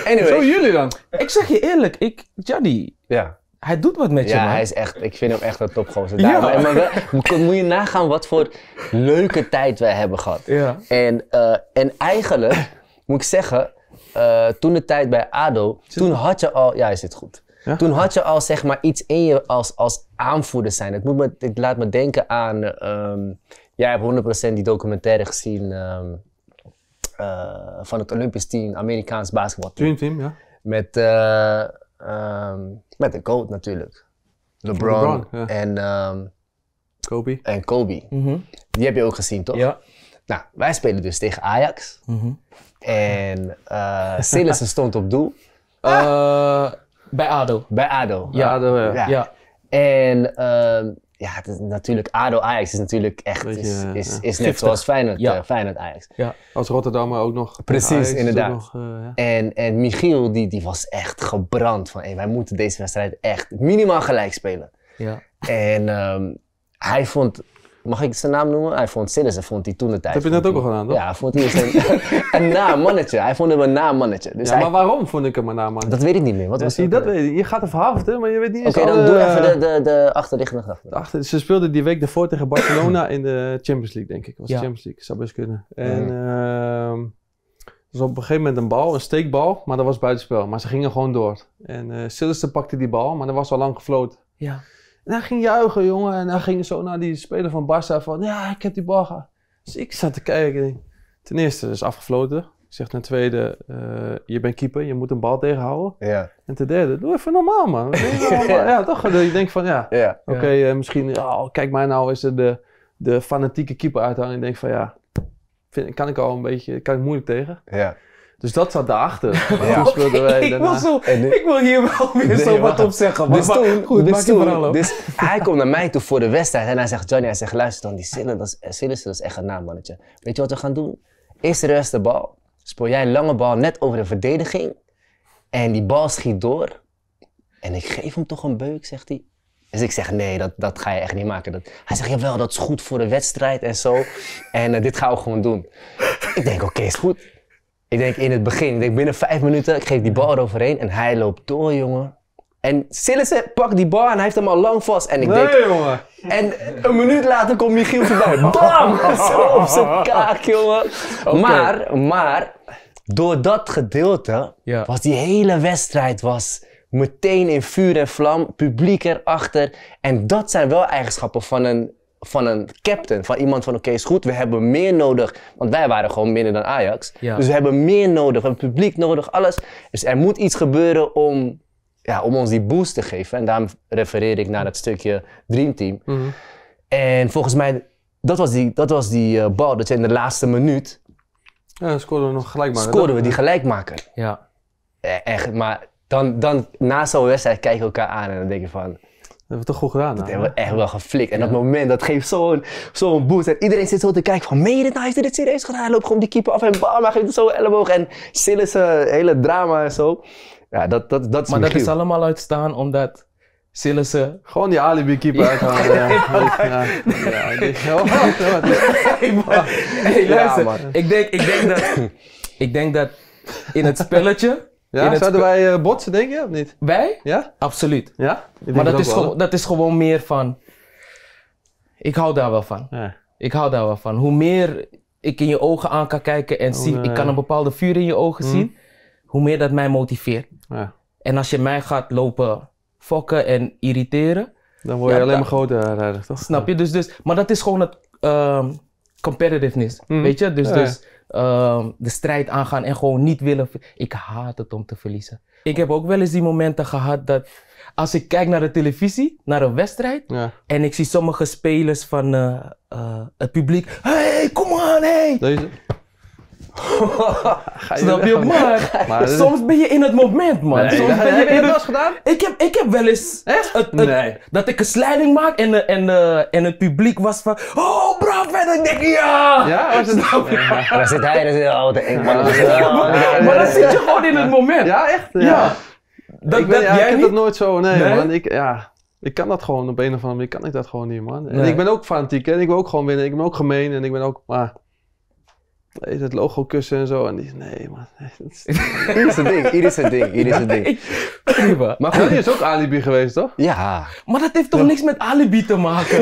Anyway. Zo jullie dan? Ik zeg je eerlijk, ik... Johnny. Ja. Hij doet wat met je, man. Ja, hij is echt, ik vind hem echt een topgozer. Ja. Maar, moet je nagaan wat voor leuke tijd wij hebben gehad. Ja. En, eh, en eigenlijk, moet ik zeggen, eh, toen de tijd bij ADO, toen had je al... Ja, is dit goed. Ja? Toen had je al zeg maar iets in je als, als aanvoerder zijn. Het, moet me, het laat me denken aan... Ehm, jij hebt 100% die documentaire gezien ehm, eh, van het Olympisch team, Amerikaans basketbalteam. Team, ja. Met... Ehm, met de gold natuurlijk. LeBron, en, um, Kobe. en Kobe. Mhm. Die heb je ook gezien, toch? Ja. Nou, wij spelen dus tegen Ajax. Mhm. En uh, stond op doel. Eh, bij ADO. Bij ADO. Ja, ja. ja. En ehm, ja, is natuurlijk ADO Ajax is natuurlijk echt is, is, eh, net zoals Feyenoord, ja. Eh, Feyenoord Ajax. Ja, als Rotterdammer ook nog. Precies, inderdaad. Nog, eh, ja. en, en Michiel die, die was echt gebrand van hey, wij moeten deze wedstrijd echt minimaal gelijk spelen. Ja. En ehm, hij vond Mag ik zijn naam noemen? Hij vond Citizen, vond hij toen de tijd. Dat heb je dat ook al gedaan, toch? Ja, vond hij een, een mannetje. Hij vond hem een naammannetje. Dus ja, maar waarom vond ik hem een naamannetje? Dat weet ik niet meer. Wat was zie, dat weet je gaat er verhaal hè? maar je weet niet eens Oké, dan doe eh, even de, de, de achterliggende gedachte. Achter, ze speelden die week ervoor tegen Barcelona in de Champions League, denk ik. Was ja. Champions League, zou best kunnen. En... Ja. Uh, dus op een gegeven moment een bal, een steekbal, maar dat was buitenspel. Maar ze gingen gewoon door. En uh, pakte die bal, maar dat was al lang gefloten. Ja. En hij ging juichen, jongen. En hij ging zo naar die speler van Barça van, ja, ik heb die bal gehad. Dus ik zat te kijken. Ten eerste, is afgefloten. Ik zeg ten tweede, eh, je bent keeper, je moet een bal tegenhouden. Ja. En ten derde, doe even normaal, man. ja. toch toch? Je denkt van, ja, ja. oké, eh, misschien, oh, kijk mij nou eens de, de fanatieke keeper uithangen. Ik denk van, ja, vind, kan ik al een beetje, kan ik moeilijk tegen. Ja. Dus dat zat daarachter. Ja. Toen wij ik, ik wil hier wel weer zo wat op zeggen. Maar, dus goed, hij komt naar mij toe voor de wedstrijd en hij zegt, Johnny, hij zegt, luister dan, die Sillissen eh, dat is echt een naam, mannetje. Weet je wat we gaan doen? Eerst de rest de bal. Spoor jij een lange bal net over de verdediging. En die bal schiet door. En ik geef hem toch een beuk, zegt hij. Dus ik zeg, nee, dat, dat ga je echt niet maken. Dat, hij zegt, jawel, dat is goed voor de wedstrijd en zo. En eh, dit gaan we gewoon doen. Ik denk, oké, is goed. Ik denk in het begin, ik denk binnen vijf minuten, ik geef die bal eroverheen en hij loopt door, jongen. En Sillissen pakt die bal en hij heeft hem al lang vast. En ik nee, denk, jongen. En een minuut later komt Michiel voorbij. Oh. Bam! Zo op zijn kaak, jongen. Maar, maar, door dat gedeelte was die hele wedstrijd was meteen in vuur en vlam. Publiek erachter. En dat zijn wel eigenschappen van een van een captain, van iemand van oké is goed, we hebben meer nodig. Want wij waren gewoon minder dan Ajax. Dus we hebben meer nodig, we hebben publiek nodig, alles. Dus er moet iets gebeuren om, ja, om ons die boost te geven. En daarom refereer ik naar dat stukje Dream Team. Mhm. En volgens mij, dat was die, dat was die eh, bal dat je in de laatste minuut... Ja, scoorden nog gelijk maken. Scoorden we die gelijkmaker. Ja. Eh, echt, maar dan, dan na zo'n wedstrijd kijken we elkaar aan en dan denk je van... Dat hebben we toch goed gedaan. Dat nou, hebben we echt wel geflikt. En ja. dat moment, dat geeft zo'n zo'n boost. En iedereen zit zo te kijken van, meen je dit nou? dit serieus gedaan? Hij loopt gewoon die keeper af en bam, hij geeft zo elleboog. En Sillissen, eh, hele drama en zo. Ja, dat, dat, dat is Maar dat is allemaal uitstaan omdat ze eh, Gewoon die alibi-keeper ja. uithalen. Ja, ja, Ik denk, ik denk dat... Ik denk dat in het spelletje ja, zouden wij eh, botsen, denk je, of niet? Wij? Ja? Absoluut. Ja? Maar dat is, dat is gewoon meer van... Ik hou daar wel van. Ja. Ik hou daar wel van. Hoe meer ik in je ogen aan kan kijken en oh, zie, ik kan een bepaalde vuur in je ogen mhm. zien, hoe meer dat mij motiveert. Ja. En als je mij gaat lopen fokken en irriteren... Dan word je alleen maar groter eh, toch? Snap je? Dus, dus, maar dat is gewoon het ehm, competitiveness, mhm. weet je? Dus, dus Ehm, de strijd aangaan en gewoon niet willen. Ik haat het om te verliezen. Ik heb ook wel eens die momenten gehad dat als ik kijk naar de televisie, naar een wedstrijd, en ik zie sommige spelers van eh, eh, het publiek. Hey, kom aan, hey! Deze? Ga je Snap je? Maar, soms ben je in het moment, man. Nee, soms ben je in gedaan? Ik heb, ik heb wel eens... Echt? Dat ik een sliding maak en, eh, en, eh, en het publiek was van... Oh, braaf! En ik denk, ja! Ja, was het Snap je? zit hij, dan zit hij, oh, de eng Ja, maar, oh, maar dan zit je gewoon in het moment. Ja, echt? Ja. Dat, ik ben, dat ja, jij ik heb dat nooit zo, nee, Nee? man. Ik, ja, ik kan dat gewoon op een of andere manier, kan ik dat gewoon niet, man. En ik ben ook fanatiek en ik wil ook gewoon winnen. Ik ben ook gemeen en ik ben ook, maar... Weet het logo kussen en zo. En die nee man, nee, is... ieder ding, ding, is zijn ding, is zijn ding. Maar goed, is ook alibi geweest toch? Ja. Maar dat heeft toch niks met alibi te maken?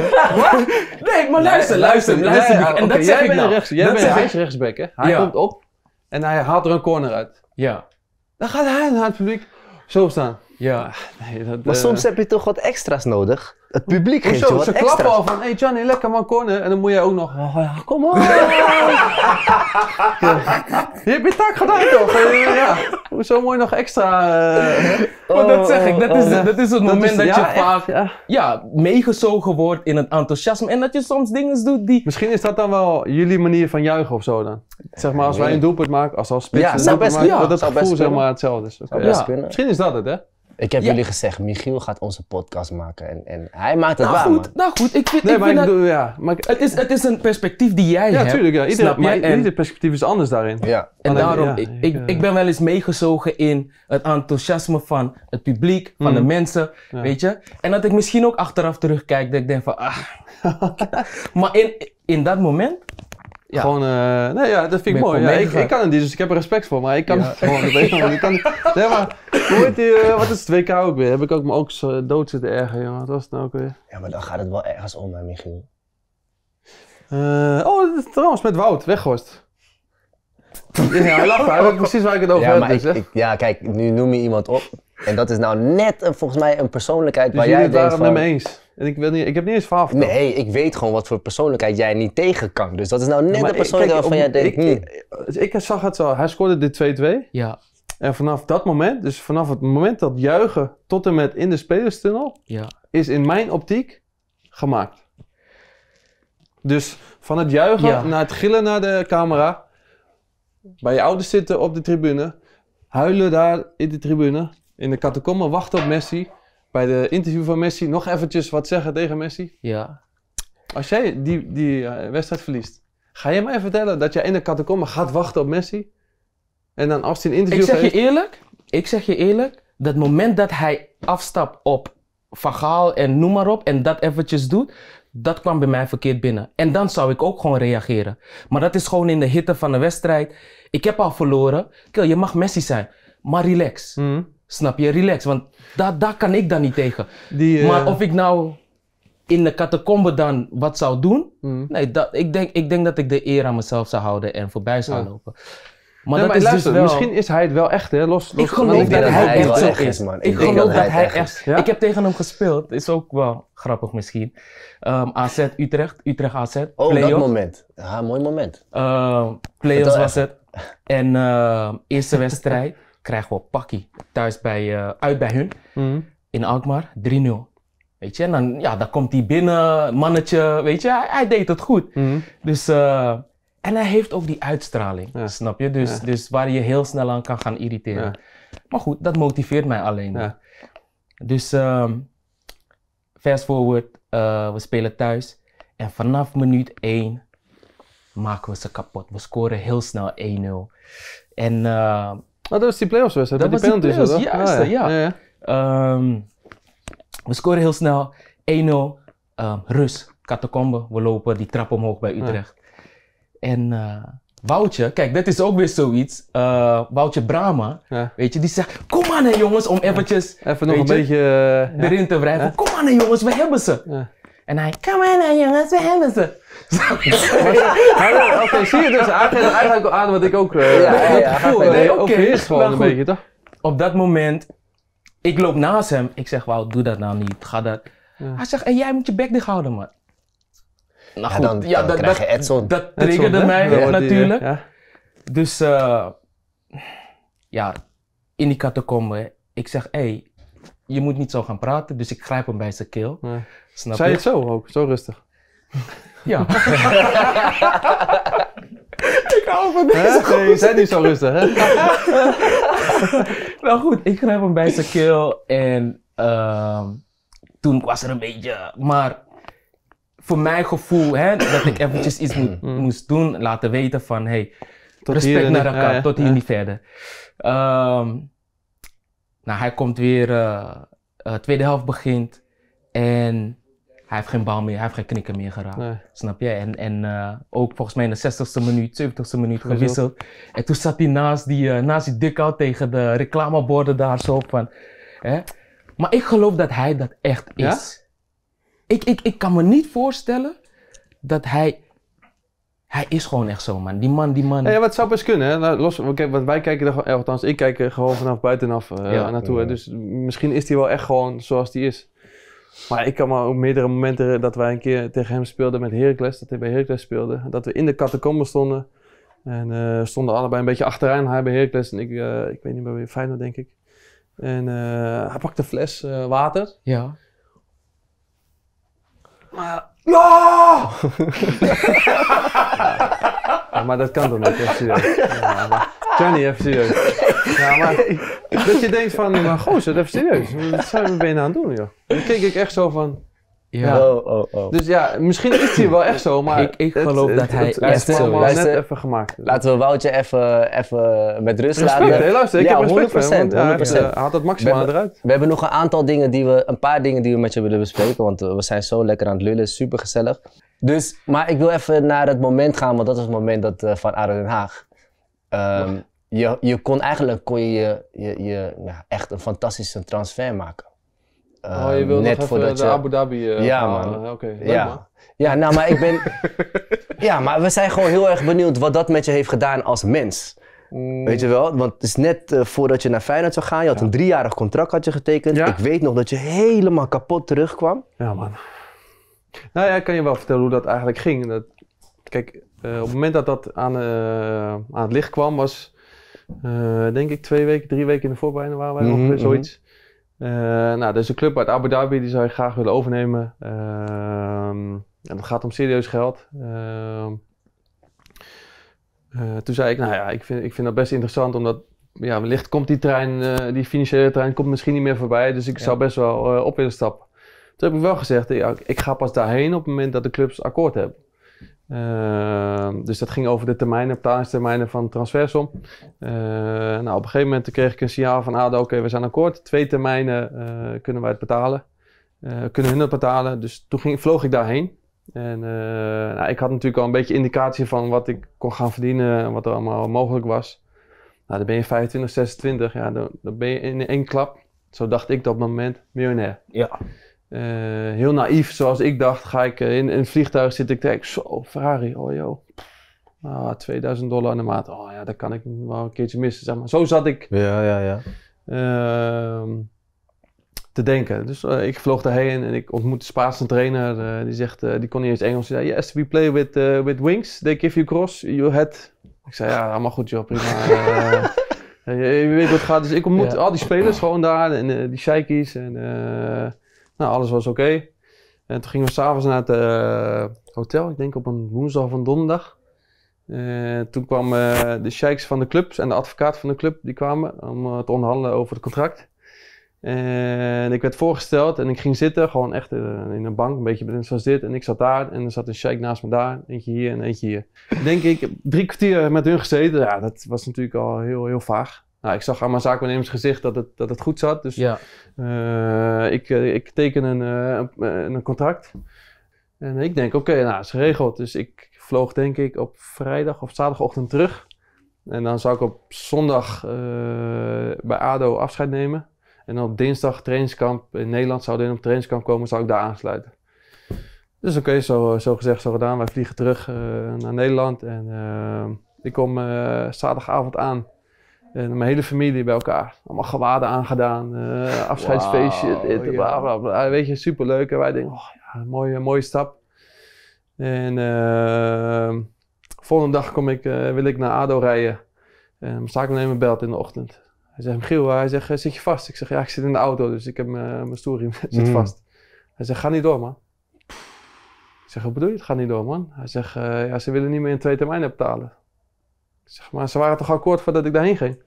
nee, maar luister, luister, luister. en dat jij ik nou. Rechts, jij bent rechts, rechtsback hè? Hij komt op en hij haalt er een corner uit. Ja. Dan gaat hij naar het publiek zo staan. Ja. Ah, nee, dat, maar soms eh, heb je toch wat extra's nodig? het publiek geeft Hoezo, ze klappen al van, hey Johnny, lekker man, corner. En dan moet jij ook nog, oh, ja, kom op. je hebt je taak gedaan toch? zo Hoezo nog extra... Uh, dat zeg ik, oh, dat, is, oh, dat is het moment dat je vaak ja. ja. meegezogen wordt in het enthousiasme. En dat je soms dingen doet die... Misschien is dat dan wel jullie manier van juichen of zo dan? Zeg maar, als wij een doelpunt maken, als als spits ja, dat is dat het gevoel zeg maar hetzelfde is. Misschien is dat het hè? Ik heb jullie gezegd, Michiel gaat onze podcast maken en, en hij maakt het nou, waar, Goed, Nou goed, ik vind, ik maar vind dat, ja, maar het, is, het is een perspectief die jij ja, hebt. ja, ieder, maar, en, ieder perspectief is anders daarin. Ja. En daarom, ik, eh, ik, ben wel eens meegezogen in het enthousiasme van het publiek, van de mm. mensen, weet je. En dat ik misschien ook achteraf terugkijk, dat ik denk van, ah. maar in, in dat moment ja. Gewoon, eh, nee, ja, dat vind ik mooi. Ja, ik, ik, kan het niet, dus ik heb er respect voor, maar ik kan het gewoon. ik kan, nee, maar hoe heet die, eh, wat is het WK ook weer? Heb ik ook me ook zo eh, dood zitten erger, jongen. Wat was het nou ook weer? Ja, maar dan gaat het wel ergens om, hè, Michiel. oh, trouwens, met Wout, weghorst. ja, lach maar, dat precies waar ik het over ja, heb. Dus, ik, ja, kijk, nu noem je iemand op. En dat is nou net volgens mij een persoonlijkheid dus waar jij denkt met het daar eens. En ik, wil niet, ik heb niet eens verhaal verteld. Nee, ik weet gewoon wat voor persoonlijkheid jij niet tegen kan. Dus dat is nou net de persoonlijkheid kijk, waarvan jij denkt... Hmm. Ik, ik, zag het zo, hij scoorde de 2-2. Ja. En vanaf dat moment, dus vanaf het moment dat juichen tot en met in de spelerstunnel... Ja. is in mijn optiek gemaakt. Dus van het juichen naar het gillen naar de camera... bij je ouders zitten op de tribune... huilen daar in de tribune, in de catacombe, wachten op Messi bij de interview van Messi nog eventjes wat zeggen tegen Messi? Ja. Als jij die, die eh, wedstrijd verliest, ga je mij vertellen dat jij in de catacombe gaat wachten op Messi? En dan als hij een interview Ik zeg je eerlijk, ik zeg je eerlijk, dat moment dat hij afstapt op Van en noem maar op en dat eventjes doet, dat kwam bij mij verkeerd binnen. En dan zou ik ook gewoon reageren. Maar dat is gewoon in de hitte van de wedstrijd. Ik heb al verloren. Kill, je mag Messi zijn, maar relax. Mm. Snap je? Relax, want daar daar kan ik dan niet tegen. Eh, maar of ik nou in de catacombe dan wat zou doen, hmm. nee, dat, ik, denk, ik denk dat ik de eer aan mezelf zou houden en voorbij zou lopen. Maar, dat is luister, dus misschien is hij het wel echt, hè? Los, los ik geloof dat, hij echt is, man. Ik, geloof dat, hij echt, Ja? Ik heb tegen hem gespeeld, is ook wel grappig misschien. Ehm, AZ Utrecht, Utrecht AZ. Oh, dat moment. Ja, mooi moment. Uh, was het. En ehm, eerste wedstrijd. krijgen we pakkie thuis bij, eh, uit bij hun. Mm. In Alkmaar, 3-0. Weet je, en dan, ja, dan komt hij binnen, mannetje, weet je, hij, deed het goed. Mm. Dus, eh, en hij heeft ook die uitstraling, snap je? Dus, dus waar je heel snel aan kan gaan irriteren. Maar goed, dat motiveert mij alleen. Dus, um, fast forward, eh, we spelen thuis. En vanaf minuut 1 maken we ze kapot. We scoren heel snel 1-0. En dat was die playoffs wedstrijd. Dat was die playoffs, Juist, ja. ja. ja, ehm, we scoren heel snel. 1-0. Um, ehm, Rus, We lopen die trap omhoog bij Utrecht. En eh, Woutje, kijk, dat is ook weer zoiets. Eh, Woutje Brahma, weet je, die zegt: Kom aan, hè, jongens, om eventjes. Even nog een beetje. Uh, erin te wrijven. Kom aan, hè, jongens, we hebben ze. En hij: Kom aan, hè, jongens, we hebben ze. Oké, zie je dus eigenlijk, aan wat ik ook leuk eh, ja, een beetje, toch? Op dat moment, ik loop naast hem. Ik zeg, wauw, doe dat nou niet. Ga dat. Hij zegt, en jij moet je bek dicht houden, man. Nou, nou, ja, dan, krijg je Edson. Dat triggerde mij natuurlijk. Dus eh, ja, in die catacombe, ik zeg, hé, hey, je moet niet zo gaan praten. Dus ik grijp hem bij zijn keel. Snap Zij het zo ook, zo rustig? Ja. ik hou van deze huh? Nee, bent niet zo rustig, hè? nou goed, ik grijp hem bij zijn keel en ehm, toen was er een beetje... Maar voor mijn gevoel, hè, dat ik eventjes iets mm. moest doen, laten weten van... Hey, tot respect naar elkaar, tot hier niet verder. Ehm, nou, hij komt weer... Uh, tweede helft begint en hij heeft geen bal meer, hij heeft geen knikken meer geraakt. Snap je? En, en eh, ook volgens mij in de 60ste minuut, 70ste minuut gewisseld. En toen zat hij naast die, uh, naast die dikhout tegen de reclameborden daar zo van. Hè? Maar ik geloof dat hij dat echt is. Ik, ik, ik kan me niet voorstellen dat hij hij is gewoon echt zo, man. Die man, die man. Ja, wat zou best kunnen, hè? Nou, los, want wij kijken er, eh, althans, ik kijk er gewoon vanaf buitenaf uh, naartoe. Dus misschien is hij wel echt gewoon zoals hij is. Maar ik kan me ook meerdere momenten dat wij een keer tegen hem speelden met Heracles, dat hij bij Heracles speelde. Dat we in de catacomben stonden en uh, stonden allebei een beetje achteraan. Hij bij Heracles en ik, eh, ik weet niet meer, Feyenoord denk ik. En eh, hij pakte een fles water. Ja. Maar... ja. Ja, maar dat kan toch niet, even serieus. Ja, maar, Johnny, even serieus. Ja, maar dat je denkt van, maar gozer, even serieus. Wat zijn we bijna aan het doen, joh? Dan keek ik echt zo van, ja. Oh, oh, oh. Dus ja, misschien is hij wel echt zo, maar... ik, ik geloof dat hij het, echt zo is. net even gemaakt. Laten we Woutje even, even met rust laten. Hé, luister, ik ja, heb 100%, hem, 100%. 100%. Eh, maximaal eruit. We hebben nog een aantal dingen die we... Een paar dingen die we met je willen bespreken, want eh, we zijn zo lekker aan het lullen. Super gezellig. Dus, maar ik wil even naar het moment gaan, want dat is het moment dat, eh, van Aden Den Haag. Ehm, je, je kon eigenlijk kon je, je, je nou, echt een fantastische transfer maken. Oh, je eh, wil net voordat de je... Abu Dhabi. Uh, ja, man. ja. ja, nou, maar ik ben. ja, maar we zijn gewoon heel erg benieuwd wat dat met je heeft gedaan als mens. Mm. Weet je wel? Want het is net eh, voordat je naar Feyenoord zou gaan. Je had ja. een driejarig contract had je getekend. Ja? Ik weet nog dat je helemaal kapot terugkwam. Ja, man. Nou ja, ik kan je wel vertellen hoe dat eigenlijk ging. Dat, kijk, op het moment dat dat aan, aan het licht kwam, was denk ik twee weken, drie weken in de voorbereiding waren wij mm -hmm, nog zoiets. Uh, nou, is dus een club uit Abu Dhabi die zou je graag willen overnemen. Uh, en dat gaat om serieus geld. Ehm, eh, toen zei ik, nou ja, ik vind, ik vind dat best interessant, omdat ja, wellicht komt die trein, eh, die financiële trein, komt misschien niet meer voorbij. Dus ik zou best wel op willen stappen. Toen heb ik wel gezegd, ik ga pas daarheen op het moment dat de clubs akkoord hebben. Ehm, dus dat ging over de termijnen, betalingstermijnen van transversum. Uh, eh, nou, op een gegeven moment kreeg ik een signaal van ADO, ah, oké, we zijn akkoord. Twee termijnen eh, kunnen wij het betalen. Eh, kunnen hun het betalen. Dus toen ging, vloog ik daarheen. En nou, ik had natuurlijk al een beetje indicatie van wat ik kon gaan verdienen en wat er allemaal mogelijk was. Nou, dan ben je 25, 26, ja, dan, ben je in één klap, zo dacht ik dat moment, miljonair. Ja. Eh, heel naïef, zoals ik dacht, ga ik eh, in, in een vliegtuig zitten. Ik denk, zo, Ferrari, oh joh. Ah, 2000 dollar aan de maat. Oh ja, dat kan ik wel een keertje missen, zeg maar. Zo zat ik. Ja, ja, ja. Ehm, te denken. Dus eh, ik vloog daarheen en ik ontmoette de Spaanse trainer. die zegt, die kon niet eens Engels. Die zei, yes, we play with, with wings. They give you cross, you head. Ik zei, ja, allemaal goed joh, prima. je weet wat het gaat. Dus ik ontmoet al die spelers gewoon daar. En die sheikies en... Nou, alles was oké. En toen gingen we s'avonds naar het eh, hotel, ik denk op een woensdag of een donderdag. Uh, toen kwamen eh, de sheiks van de clubs en de advocaat van de club, die kwamen om te onderhandelen over het contract. En ik werd voorgesteld en ik ging zitten, gewoon echt in een bank, een beetje zoals dit. En ik zat daar en er zat een sheik naast me daar, eentje hier en eentje hier. Denk ik, drie kwartier met hun gezeten, ja, dat was natuurlijk al heel, heel vaag. Nou, ik zag aan mijn zaak gezicht dat het, dat het goed zat. Dus ja. Eh, ik, eh, ik teken een, eh, een, een contract. En ik denk, oké, nou, is geregeld. Dus ik vloog denk ik op vrijdag of zaterdagochtend terug. En dan zou ik op zondag bij ADO afscheid nemen. En dan op dinsdag trainingskamp in Nederland zouden op trainingskamp komen, zou ik daar aansluiten. Dus oké, zo, zo gezegd, zo gedaan. Wij vliegen terug naar Nederland en ik kom zaterdagavond aan. En mijn hele familie bij elkaar. Allemaal gewaden aangedaan, uh, afscheidsfeestje, wow, Weet je, superleuk. En wij denken, oh ja, mooie, mooie stap. En ehm, volgende dag kom ik, eh, wil ik naar ADO rijden. En mijn zaakwaarnemer belt in de ochtend. Hij zegt, Michiel, eh, hij zegt, zit je vast? Ik zeg, ja, ik zit in de auto, dus ik heb mijn stoerie zit hmm. vast. Hij zegt, ga niet door, man. Ik zeg, wat bedoel je? Het gaat niet door, man. Hij zegt, ja, ze willen niet meer een twee termijnen betalen. Ik zeg, maar ze waren toch akkoord voordat ik daarheen ging?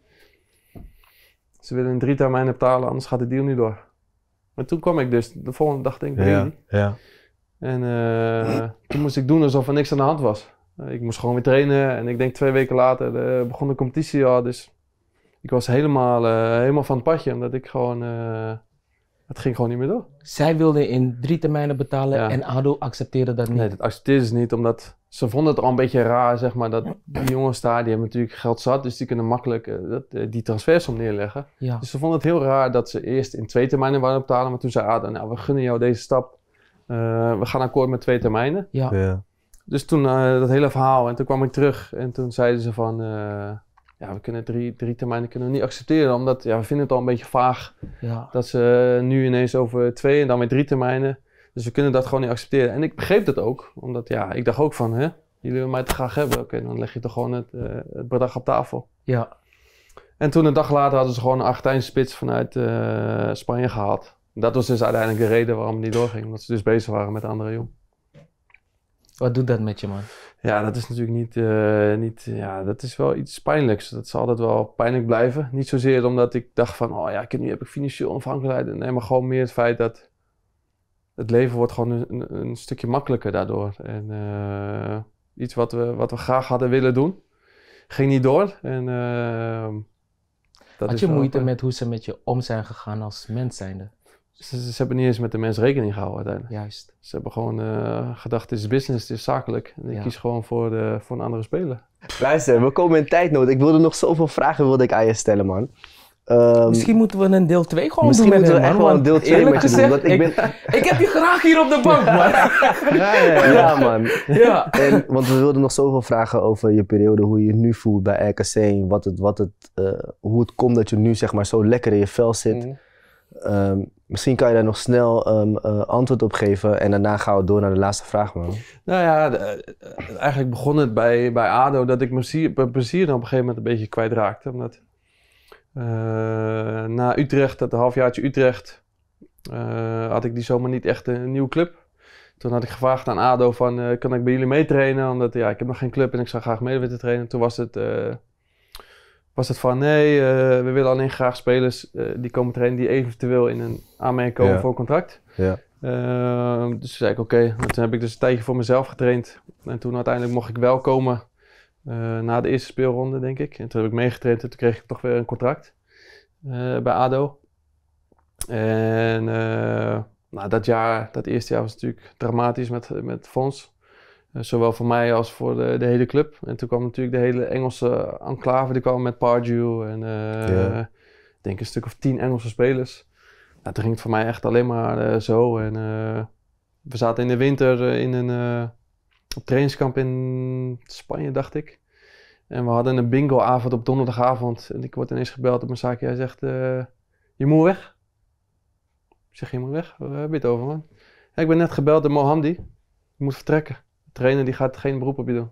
Ze willen in drie termijnen betalen, anders gaat de deal niet door. Maar toen kwam ik dus, de volgende dag denk ik, ja, ja. En eh, toen moest ik doen alsof er niks aan de hand was. Eh, ik moest gewoon weer trainen en ik denk twee weken later eh, begon de competitie al. Dus ik was helemaal, helemaal van het padje, omdat ik gewoon het ging gewoon niet meer door. Zij wilden in drie termijnen betalen en ADO accepteerde dat niet. Nee, dat accepteerden ze niet, omdat ze vonden het al een beetje raar, zeg maar, dat die jongens daar, die hebben natuurlijk geld zat, dus die kunnen makkelijk uh, die transfersom neerleggen. Dus ze vonden het heel raar dat ze eerst in twee termijnen waren betalen, maar toen zei ADO, nou, we gunnen jou deze stap, eh, we gaan akkoord met twee termijnen. Ja. Dus toen dat hele verhaal, en toen kwam ik terug en toen zeiden ze van ja, we kunnen drie, drie termijnen kunnen we niet accepteren, omdat ja, we vinden het al een beetje vaag ja. dat ze nu ineens over twee en dan weer drie termijnen. Dus we kunnen dat gewoon niet accepteren. En ik begreep dat ook, omdat ja, ik dacht ook van, hè, jullie willen mij te graag hebben, oké, dan leg je toch gewoon het, eh, het, bedrag op tafel. Ja. En toen een dag later hadden ze gewoon een Argentijnse spits vanuit eh, Spanje gehaald. Dat was dus uiteindelijk de reden waarom het niet doorging, omdat ze dus bezig waren met andere jong. Wat doet dat met je, man? Ja, dat is natuurlijk niet, eh, niet ja, dat is wel iets pijnlijks. Dat zal altijd wel pijnlijk blijven. Niet zozeer omdat ik dacht van, oh ja, ik nu heb ik financieel onafhankelijkheid. Nee, maar gewoon meer het feit dat het leven wordt gewoon een, een stukje makkelijker daardoor. En eh, iets wat we, wat we graag hadden willen doen, ging niet door. En, eh, dat Had je moeite met hoe ze met je om zijn gegaan als mens zijnde? Ze, hebben niet eens met de mens rekening gehouden uiteindelijk. Juist. Ze hebben gewoon eh, gedacht, het is business, het is zakelijk. En ik kies gewoon voor, de, voor een andere speler. Luister, we komen in tijdnood. Ik wilde nog zoveel vragen wilde ik aan je stellen, man. Ehm, misschien moeten we een deel 2 gewoon misschien doen. Misschien moeten we echt wel een deel 2 met gezegd, doen, ik, ben... ik, heb je graag hier op de bank, man. ja, ja, ja, man. Ja. En, want we wilden nog zoveel vragen over je periode, hoe je je nu voelt bij RKC. Wat het, wat het, eh, hoe het komt dat je nu zeg maar, zo lekker in je vel zit. Mhm. Ehm, misschien kan je daar nog snel ehm, eh, antwoord op geven en daarna gaan we door naar de laatste vraag, man. Nou ja, eh, eigenlijk begon het bij, bij ADO dat ik mijn plezier dan op een gegeven moment een beetje kwijtraakte. Omdat eh, na Utrecht, dat halfjaartje Utrecht, had ik die zomer niet echt een, nieuwe club. Toen had ik gevraagd aan ADO van, kan ik bij jullie meetrainen? Omdat ja, ik heb nog geen club en ik zou graag mee willen trainen. Toen was het was het van nee, eh, we willen alleen graag spelers eh, die komen trainen die eventueel in een aanmerking komen voor contract. Ja. Ehm, dus zei ik oké, okay. toen heb ik dus een tijdje voor mezelf getraind. En toen uiteindelijk mocht ik wel komen eh, na de eerste speelronde, denk ik. En toen heb ik meegetraind en toen kreeg ik toch weer een contract bij ADO. En nou, dat jaar, dat eerste jaar was natuurlijk dramatisch met, met Fons. Eh, zowel voor mij als voor de, de, hele club. En toen kwam natuurlijk de hele Engelse enclave, die kwam met Pardew en eh, ik denk een stuk of tien Engelse spelers. Nou, ging voor mij echt alleen maar eh, zo. En we zaten in de winter in een op trainingskamp in Spanje, dacht ik. En we hadden een bingoavond op donderdagavond. En ik word ineens gebeld op mijn zaakje Hij zegt, je moet weg. Ik zeg, je moet weg? Waar heb je het over, man? ik ben net gebeld door Mohamdi. Je moet vertrekken trainer die gaat geen beroep op je doen.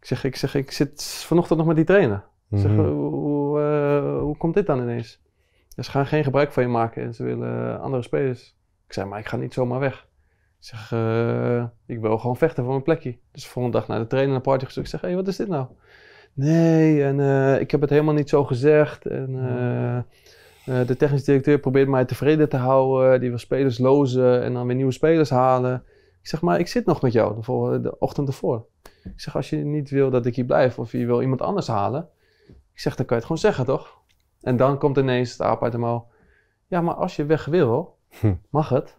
Ik zeg, ik, zeg, ik zit vanochtend nog met die trainer. zeg, mhm. hoe, hoe, eh, hoe, komt dit dan ineens? ze gaan geen gebruik van je maken en ze willen eh, andere spelers. Ik zei, maar ik ga niet zomaar weg. Ik zeg, eh, ik wil gewoon vechten voor mijn plekje. Dus volgende dag naar de trainer naar party gestuurd. Ik zeg, hé, hey, wat is dit nou? Nee, en ik heb het helemaal niet zo gezegd. En mhm. de technisch directeur probeert mij tevreden te houden. Die wil spelers lozen en dan weer nieuwe spelers halen. Ik zeg, maar ik zit nog met jou de, de ochtend ervoor. Ik zeg, als je niet wil dat ik hier blijf of je wil iemand anders halen, ik zeg, dan kan je het gewoon zeggen, toch? En dan komt ineens de aap uit de mouw. Ja, maar als je weg wil, hm. mag het.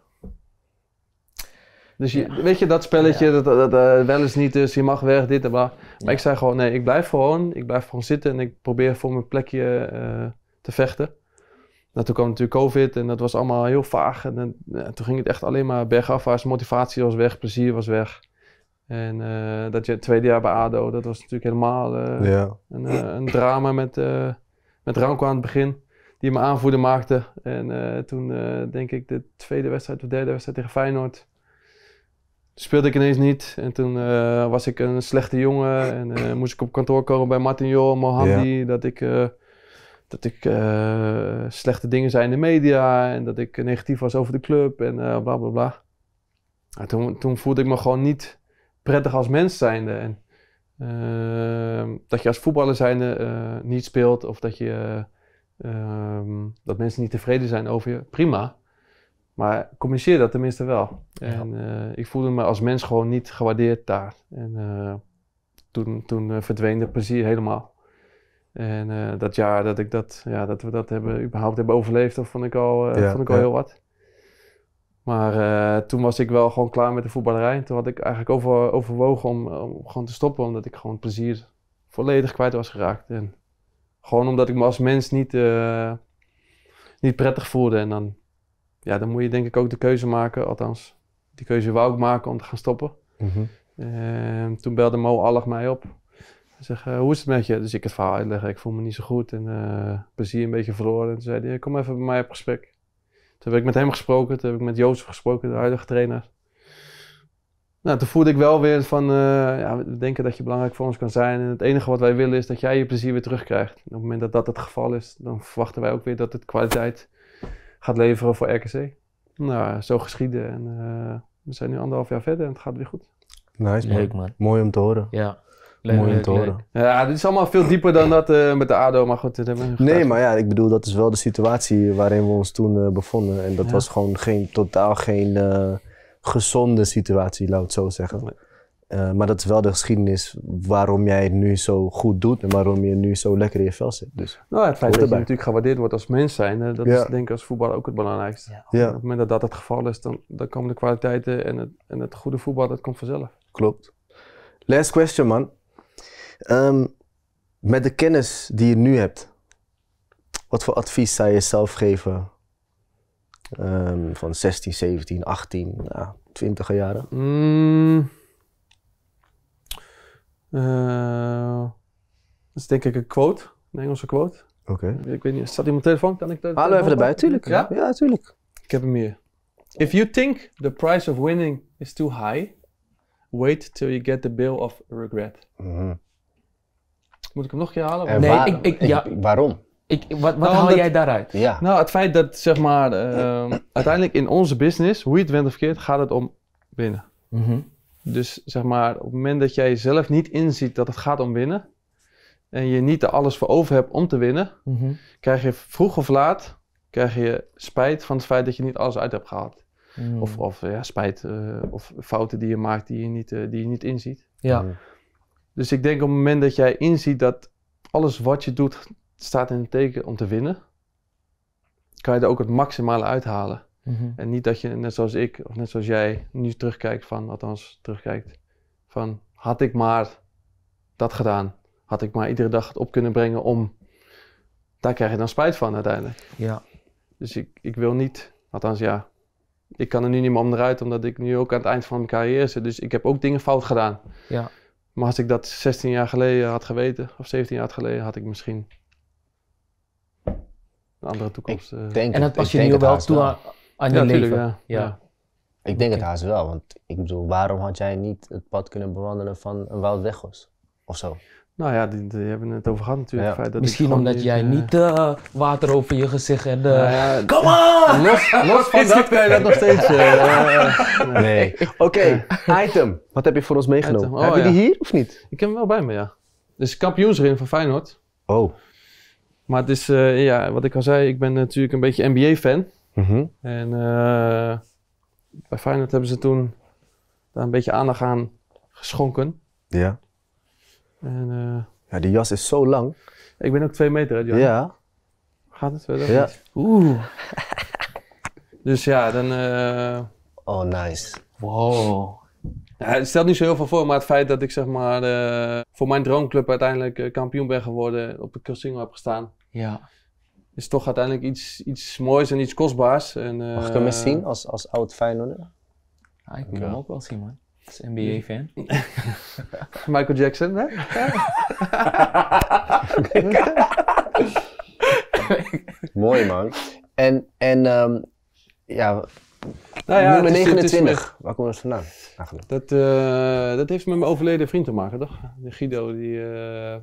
Dus je, weet je, dat spelletje, dat, dat, eh, wel eens niet, dus je mag weg, dit en bla. Maar ik zei gewoon, nee, ik blijf gewoon, ik blijf gewoon zitten en ik probeer voor mijn plekje eh, te vechten. Nou, toen kwam natuurlijk COVID en dat was allemaal heel vaag. En, toen ging het echt alleen maar bergafwaarts. Motivatie was weg, plezier was weg. En eh, dat je het tweede jaar bij ADO, dat was natuurlijk helemaal eh, ja. Eh, een, drama met, met Ranko aan het begin. Die me aanvoerder maakte. En toen denk ik de tweede wedstrijd of derde wedstrijd tegen Feyenoord. Speelde ik ineens niet. En toen was ik een slechte jongen. En moest ik op kantoor komen bij Martin Jol, Mohandi. Ja. Dat ik dat ik eh, slechte dingen zei in de media en dat ik negatief was over de club en uh, bla bla bla. toen, toen voelde ik me gewoon niet prettig als mens zijnde. En, ehm, dat je als voetballer zijnde eh, niet speelt of dat, je, ehm, dat mensen niet tevreden zijn over je, prima. Maar communiceer dat tenminste wel. ik voelde me als mens gewoon niet gewaardeerd daar. En toen, toen verdween de plezier helemaal. En eh, dat jaar dat, ik dat, ja, dat we dat hebben, überhaupt hebben overleefd, dat vond ik al, eh, vond ik al heel wat. Maar eh, toen was ik wel gewoon klaar met de voetballerij. Toen had ik eigenlijk over, overwogen om, om, gewoon te stoppen, omdat ik gewoon plezier volledig kwijt was geraakt. En gewoon omdat ik me als mens niet, niet prettig voelde. En dan, ja, dan moet je denk ik ook de keuze maken, althans, die keuze wou ik maken om te gaan stoppen. Mhm. Ehm, toen belde Mo Allag mij op zeg, hoe is het met je? Dus ik het verhaal uitleggen. Ik voel me niet zo goed en eh, plezier een beetje verloren. En toen zei hij, kom even bij mij op gesprek. Toen heb ik met hem gesproken. Toen heb ik met Jozef gesproken, de huidige trainer. Nou, toen voelde ik wel weer van, eh, ja, we denken dat je belangrijk voor ons kan zijn. En het enige wat wij willen is dat jij je plezier weer terugkrijgt. En op het moment dat dat het geval is, dan verwachten wij ook weer dat het kwaliteit gaat leveren voor RKC. Nou, zo geschieden. En eh, we zijn nu anderhalf jaar verder en het gaat weer goed. Nice, man. Mooi om te horen. Ja. Mooi te horen. Ja, dit is allemaal veel dieper dan dat eh, met de ADO, maar goed. hebben we nee, maar ja, ik bedoel, dat is wel de situatie waarin we ons toen eh, bevonden. En dat was gewoon geen, totaal geen eh, gezonde situatie, laat ik het zo zeggen. maar dat is wel de geschiedenis waarom jij het nu zo goed doet en waarom je nu zo lekker in je vel zit. Dus, nou, het feit dat je natuurlijk gewaardeerd wordt als mens zijn, dat is denk ik als voetbal ook het belangrijkste. Op het moment dat dat het geval is, dan, dan komen de kwaliteiten en het, en het goede voetbal, dat komt vanzelf. Klopt. Last question man. Ehm, met de kennis die je nu hebt, wat voor advies zou je zelf geven ehm, van 16, 17, 18, 20 jaar dat is denk ik een quote, een Engelse quote. Oké. Ik weet niet, staat in mijn telefoon? Kan ik dat? Hallo even erbij, tuurlijk. Ja? ja, tuurlijk. Ik heb hem hier. If you think the price of winning is too high, wait till you get the bill of regret. Mm moet ik hem nog een keer halen? nee, ik, ik, ja. waarom? Ik, wat, wat nou, haal jij daaruit? Ja. Nou, het feit dat, zeg maar, ehm, uiteindelijk in onze business, hoe je het went of keert, gaat het om winnen. Mhm. Dus zeg maar, op het moment dat jij zelf niet inziet dat het gaat om winnen, en je niet er alles voor over hebt om te winnen, mhm. krijg je vroeg of laat krijg je spijt van het feit dat je niet alles uit hebt gehaald. Mhm. Of, of ja, spijt eh, of fouten die je maakt die je niet, eh, die je niet inziet. Ja. Dus ik denk op het moment dat jij inziet dat alles wat je doet staat in het teken om te winnen, kan je er ook het maximale uithalen. Mm En niet dat je, net zoals ik, of net zoals jij, nu terugkijkt van, althans terugkijkt van, had ik maar dat gedaan? Had ik maar iedere dag het op kunnen brengen om... Daar krijg je dan spijt van uiteindelijk. Ja. Dus ik, ik wil niet, althans ja, ik kan er nu niet meer om omdat ik nu ook aan het eind van mijn carrière zit. Dus ik heb ook dingen fout gedaan. Ja. Maar als ik dat 16 jaar geleden had geweten, of 17 jaar geleden, had ik misschien een andere toekomst. Ik eh, en dat was je nu wel toe aan, je leven. Ja, Ik denk het haast wel, want ik bedoel, waarom had jij niet het pad kunnen bewandelen van een Wout Weggos? of zo? Nou ja, die, hebben het over gehad natuurlijk. Ja. Feit dat Misschien omdat jij eh, niet uh, water over je gezicht hebt. Uh, eh. on! Nou los, los van dat ben je dat nog steeds. nee. Oké, item. Wat heb je voor ons meegenomen? Oh, hebben heb je die hier of niet? Ik heb hem wel bij me, ja. Dus kampioensring van Feyenoord. Oh. Maar het is, ja, wat ik al zei, ik ben natuurlijk een beetje NBA-fan. Mm En bij Feyenoord hebben ze toen daar een beetje aandacht aan geschonken. Ja. En, eh, ja, die jas is zo lang. Ik ben ook twee meter, Ja. Gaat het wel? Ja. Oeh. dus ja, dan... Eh, oh, nice. Wow. het stelt niet zo heel veel voor, maar het feit dat ik zeg maar voor mijn droomclub uiteindelijk eh, kampioen ben geworden, op de casino heb gestaan. Ja. Is toch uiteindelijk iets, iets moois en iets kostbaars. En, Mag ik hem eens zien als, als oud Feyenoorder? Ja, ik kan hem ook wel zien, man is NBA-fan. Michael Jackson, hè? Mooi, man. En, en ehm, ja, nou ja, nummer 29. Waar komt dat vandaan eh, Dat, dat heeft met mijn overleden vriend te maken, toch? De Guido, die, eh,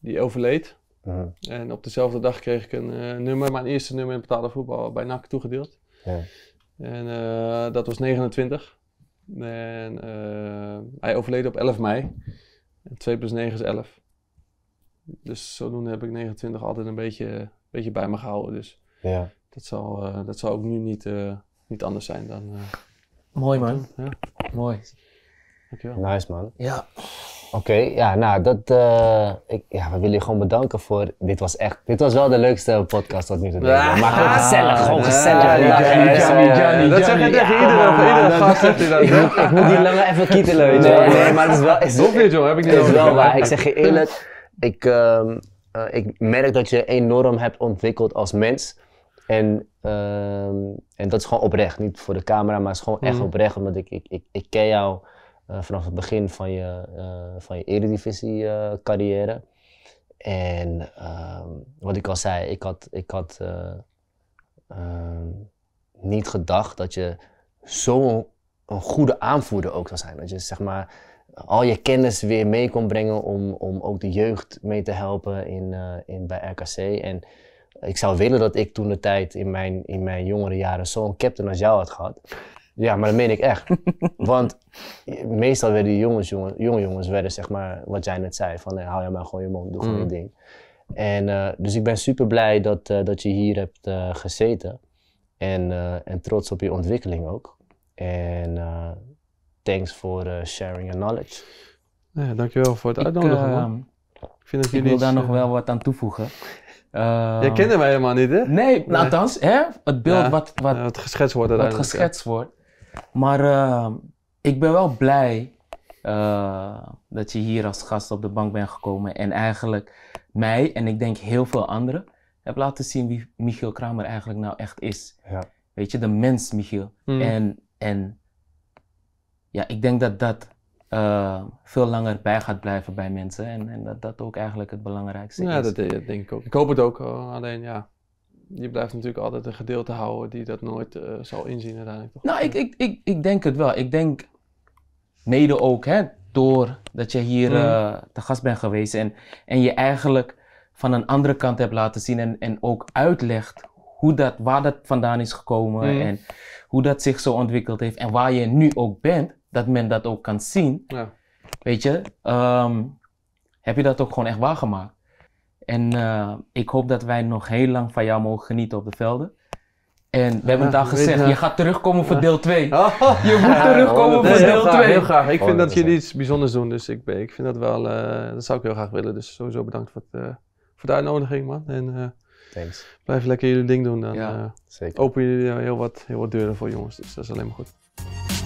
die overleed. Mhm. En op dezelfde dag kreeg ik een eh, nummer, mijn eerste nummer in betaalde voetbal, bij NAC toegedeeld. En dat was 29. En eh, hij overleed op 11 mei. 2 plus 9 is 11. Dus zodoende heb ik 29 altijd een beetje, beetje bij me gehouden. Dus ja. dat, zal, uh, dat zal ook nu niet, uh, niet anders zijn dan. Uh, Mooi man. Ja. Mooi. Dankjewel. Nice man. Ja. Oké, ja, nou, dat, eh, ik, ja, we willen je gewoon bedanken voor, dit was echt, dit was wel de leukste podcast tot nu toe. Maar gewoon gezellig, gewoon gezellig. dat zeg ik tegen iedereen, voor iedere gast zegt je dat. Ik moet, ik moet die lange even kietelen, weet je Nee, maar het is wel... Is, niet, joh, heb ik niet Het is wel waar, ik zeg je eerlijk, ik, ehm, eh, ik merk dat je enorm hebt ontwikkeld als mens. En, ehm, en dat is gewoon oprecht, niet voor de camera, maar het is gewoon echt mm. oprecht, omdat ik, ik, ik ken jou... Eh, vanaf het begin van je, uh, van je eredivisie eh, carrière. En ehm, wat ik al zei, ik had, ik had ehm, niet gedacht dat je zo'n een goede aanvoerder ook zou zijn. Dat je zeg maar al je kennis weer mee kon brengen om, om ook de jeugd mee te helpen in, in, bij RKC. En ik zou willen dat ik toen de tijd in mijn, in mijn jongere jaren zo'n captain als jou had gehad. Ja, maar dat meen ik echt. Want meestal werden die jongens, jongen, jonge jongens werden zeg maar wat jij net zei, van eh, hou jij maar gewoon je mond, doe gewoon je mm. ding. En, eh, dus ik ben super blij dat, eh, dat je hier hebt gezeten. En, en trots op je ontwikkeling ook. En thanks for sharing your knowledge. Ja, dankjewel voor het uitnodigen. ik vind dat wil daar nog wel wat aan toevoegen. Jij ehm, kennen mij helemaal niet, hè? Nee, althans, hè, het beeld wat, wat, wat geschetst wordt. Wat geschetst wordt. Maar eh, ik ben wel blij eh, dat je hier als gast op de bank bent gekomen en eigenlijk mij en ik denk heel veel anderen heb laten zien wie Michiel Kramer eigenlijk nou echt is. Ja. Weet je, de mens Michiel. Mm. En, en ja, ik denk dat dat eh, veel langer bij gaat blijven bij mensen en, en, dat dat ook eigenlijk het belangrijkste is. Ja, dat, denk ik ook. Ik hoop het ook, alleen ja je blijft natuurlijk altijd een gedeelte houden die dat nooit eh, zal inzien uiteindelijk. Toch? Nou, ik, ik, ik, ik denk het wel. Ik denk mede ook, hè, doordat je hier mm. eh, te gast bent geweest en, en je eigenlijk van een andere kant hebt laten zien en, en ook uitlegt hoe dat, waar dat vandaan is gekomen mm. en hoe dat zich zo ontwikkeld heeft en waar je nu ook bent, dat men dat ook kan zien. Ja. Weet je, ehm, heb je dat ook gewoon echt waargemaakt? En eh, ik hoop dat wij nog heel lang van jou mogen genieten op de velden. En we hebben het al gezegd, je, gaat terugkomen voor deel 2. je moet terugkomen voor deel 2. Heel graag. Ik vind dat jullie iets bijzonders doen, dus ik, ik vind dat wel, eh, dat zou ik heel graag willen. Dus sowieso bedankt voor, het, eh, voor de uitnodiging, man. En Thanks. blijf lekker jullie ding doen. Dan ja, zeker. open jullie heel, wat, heel wat deuren voor jongens, dus dat is alleen maar goed.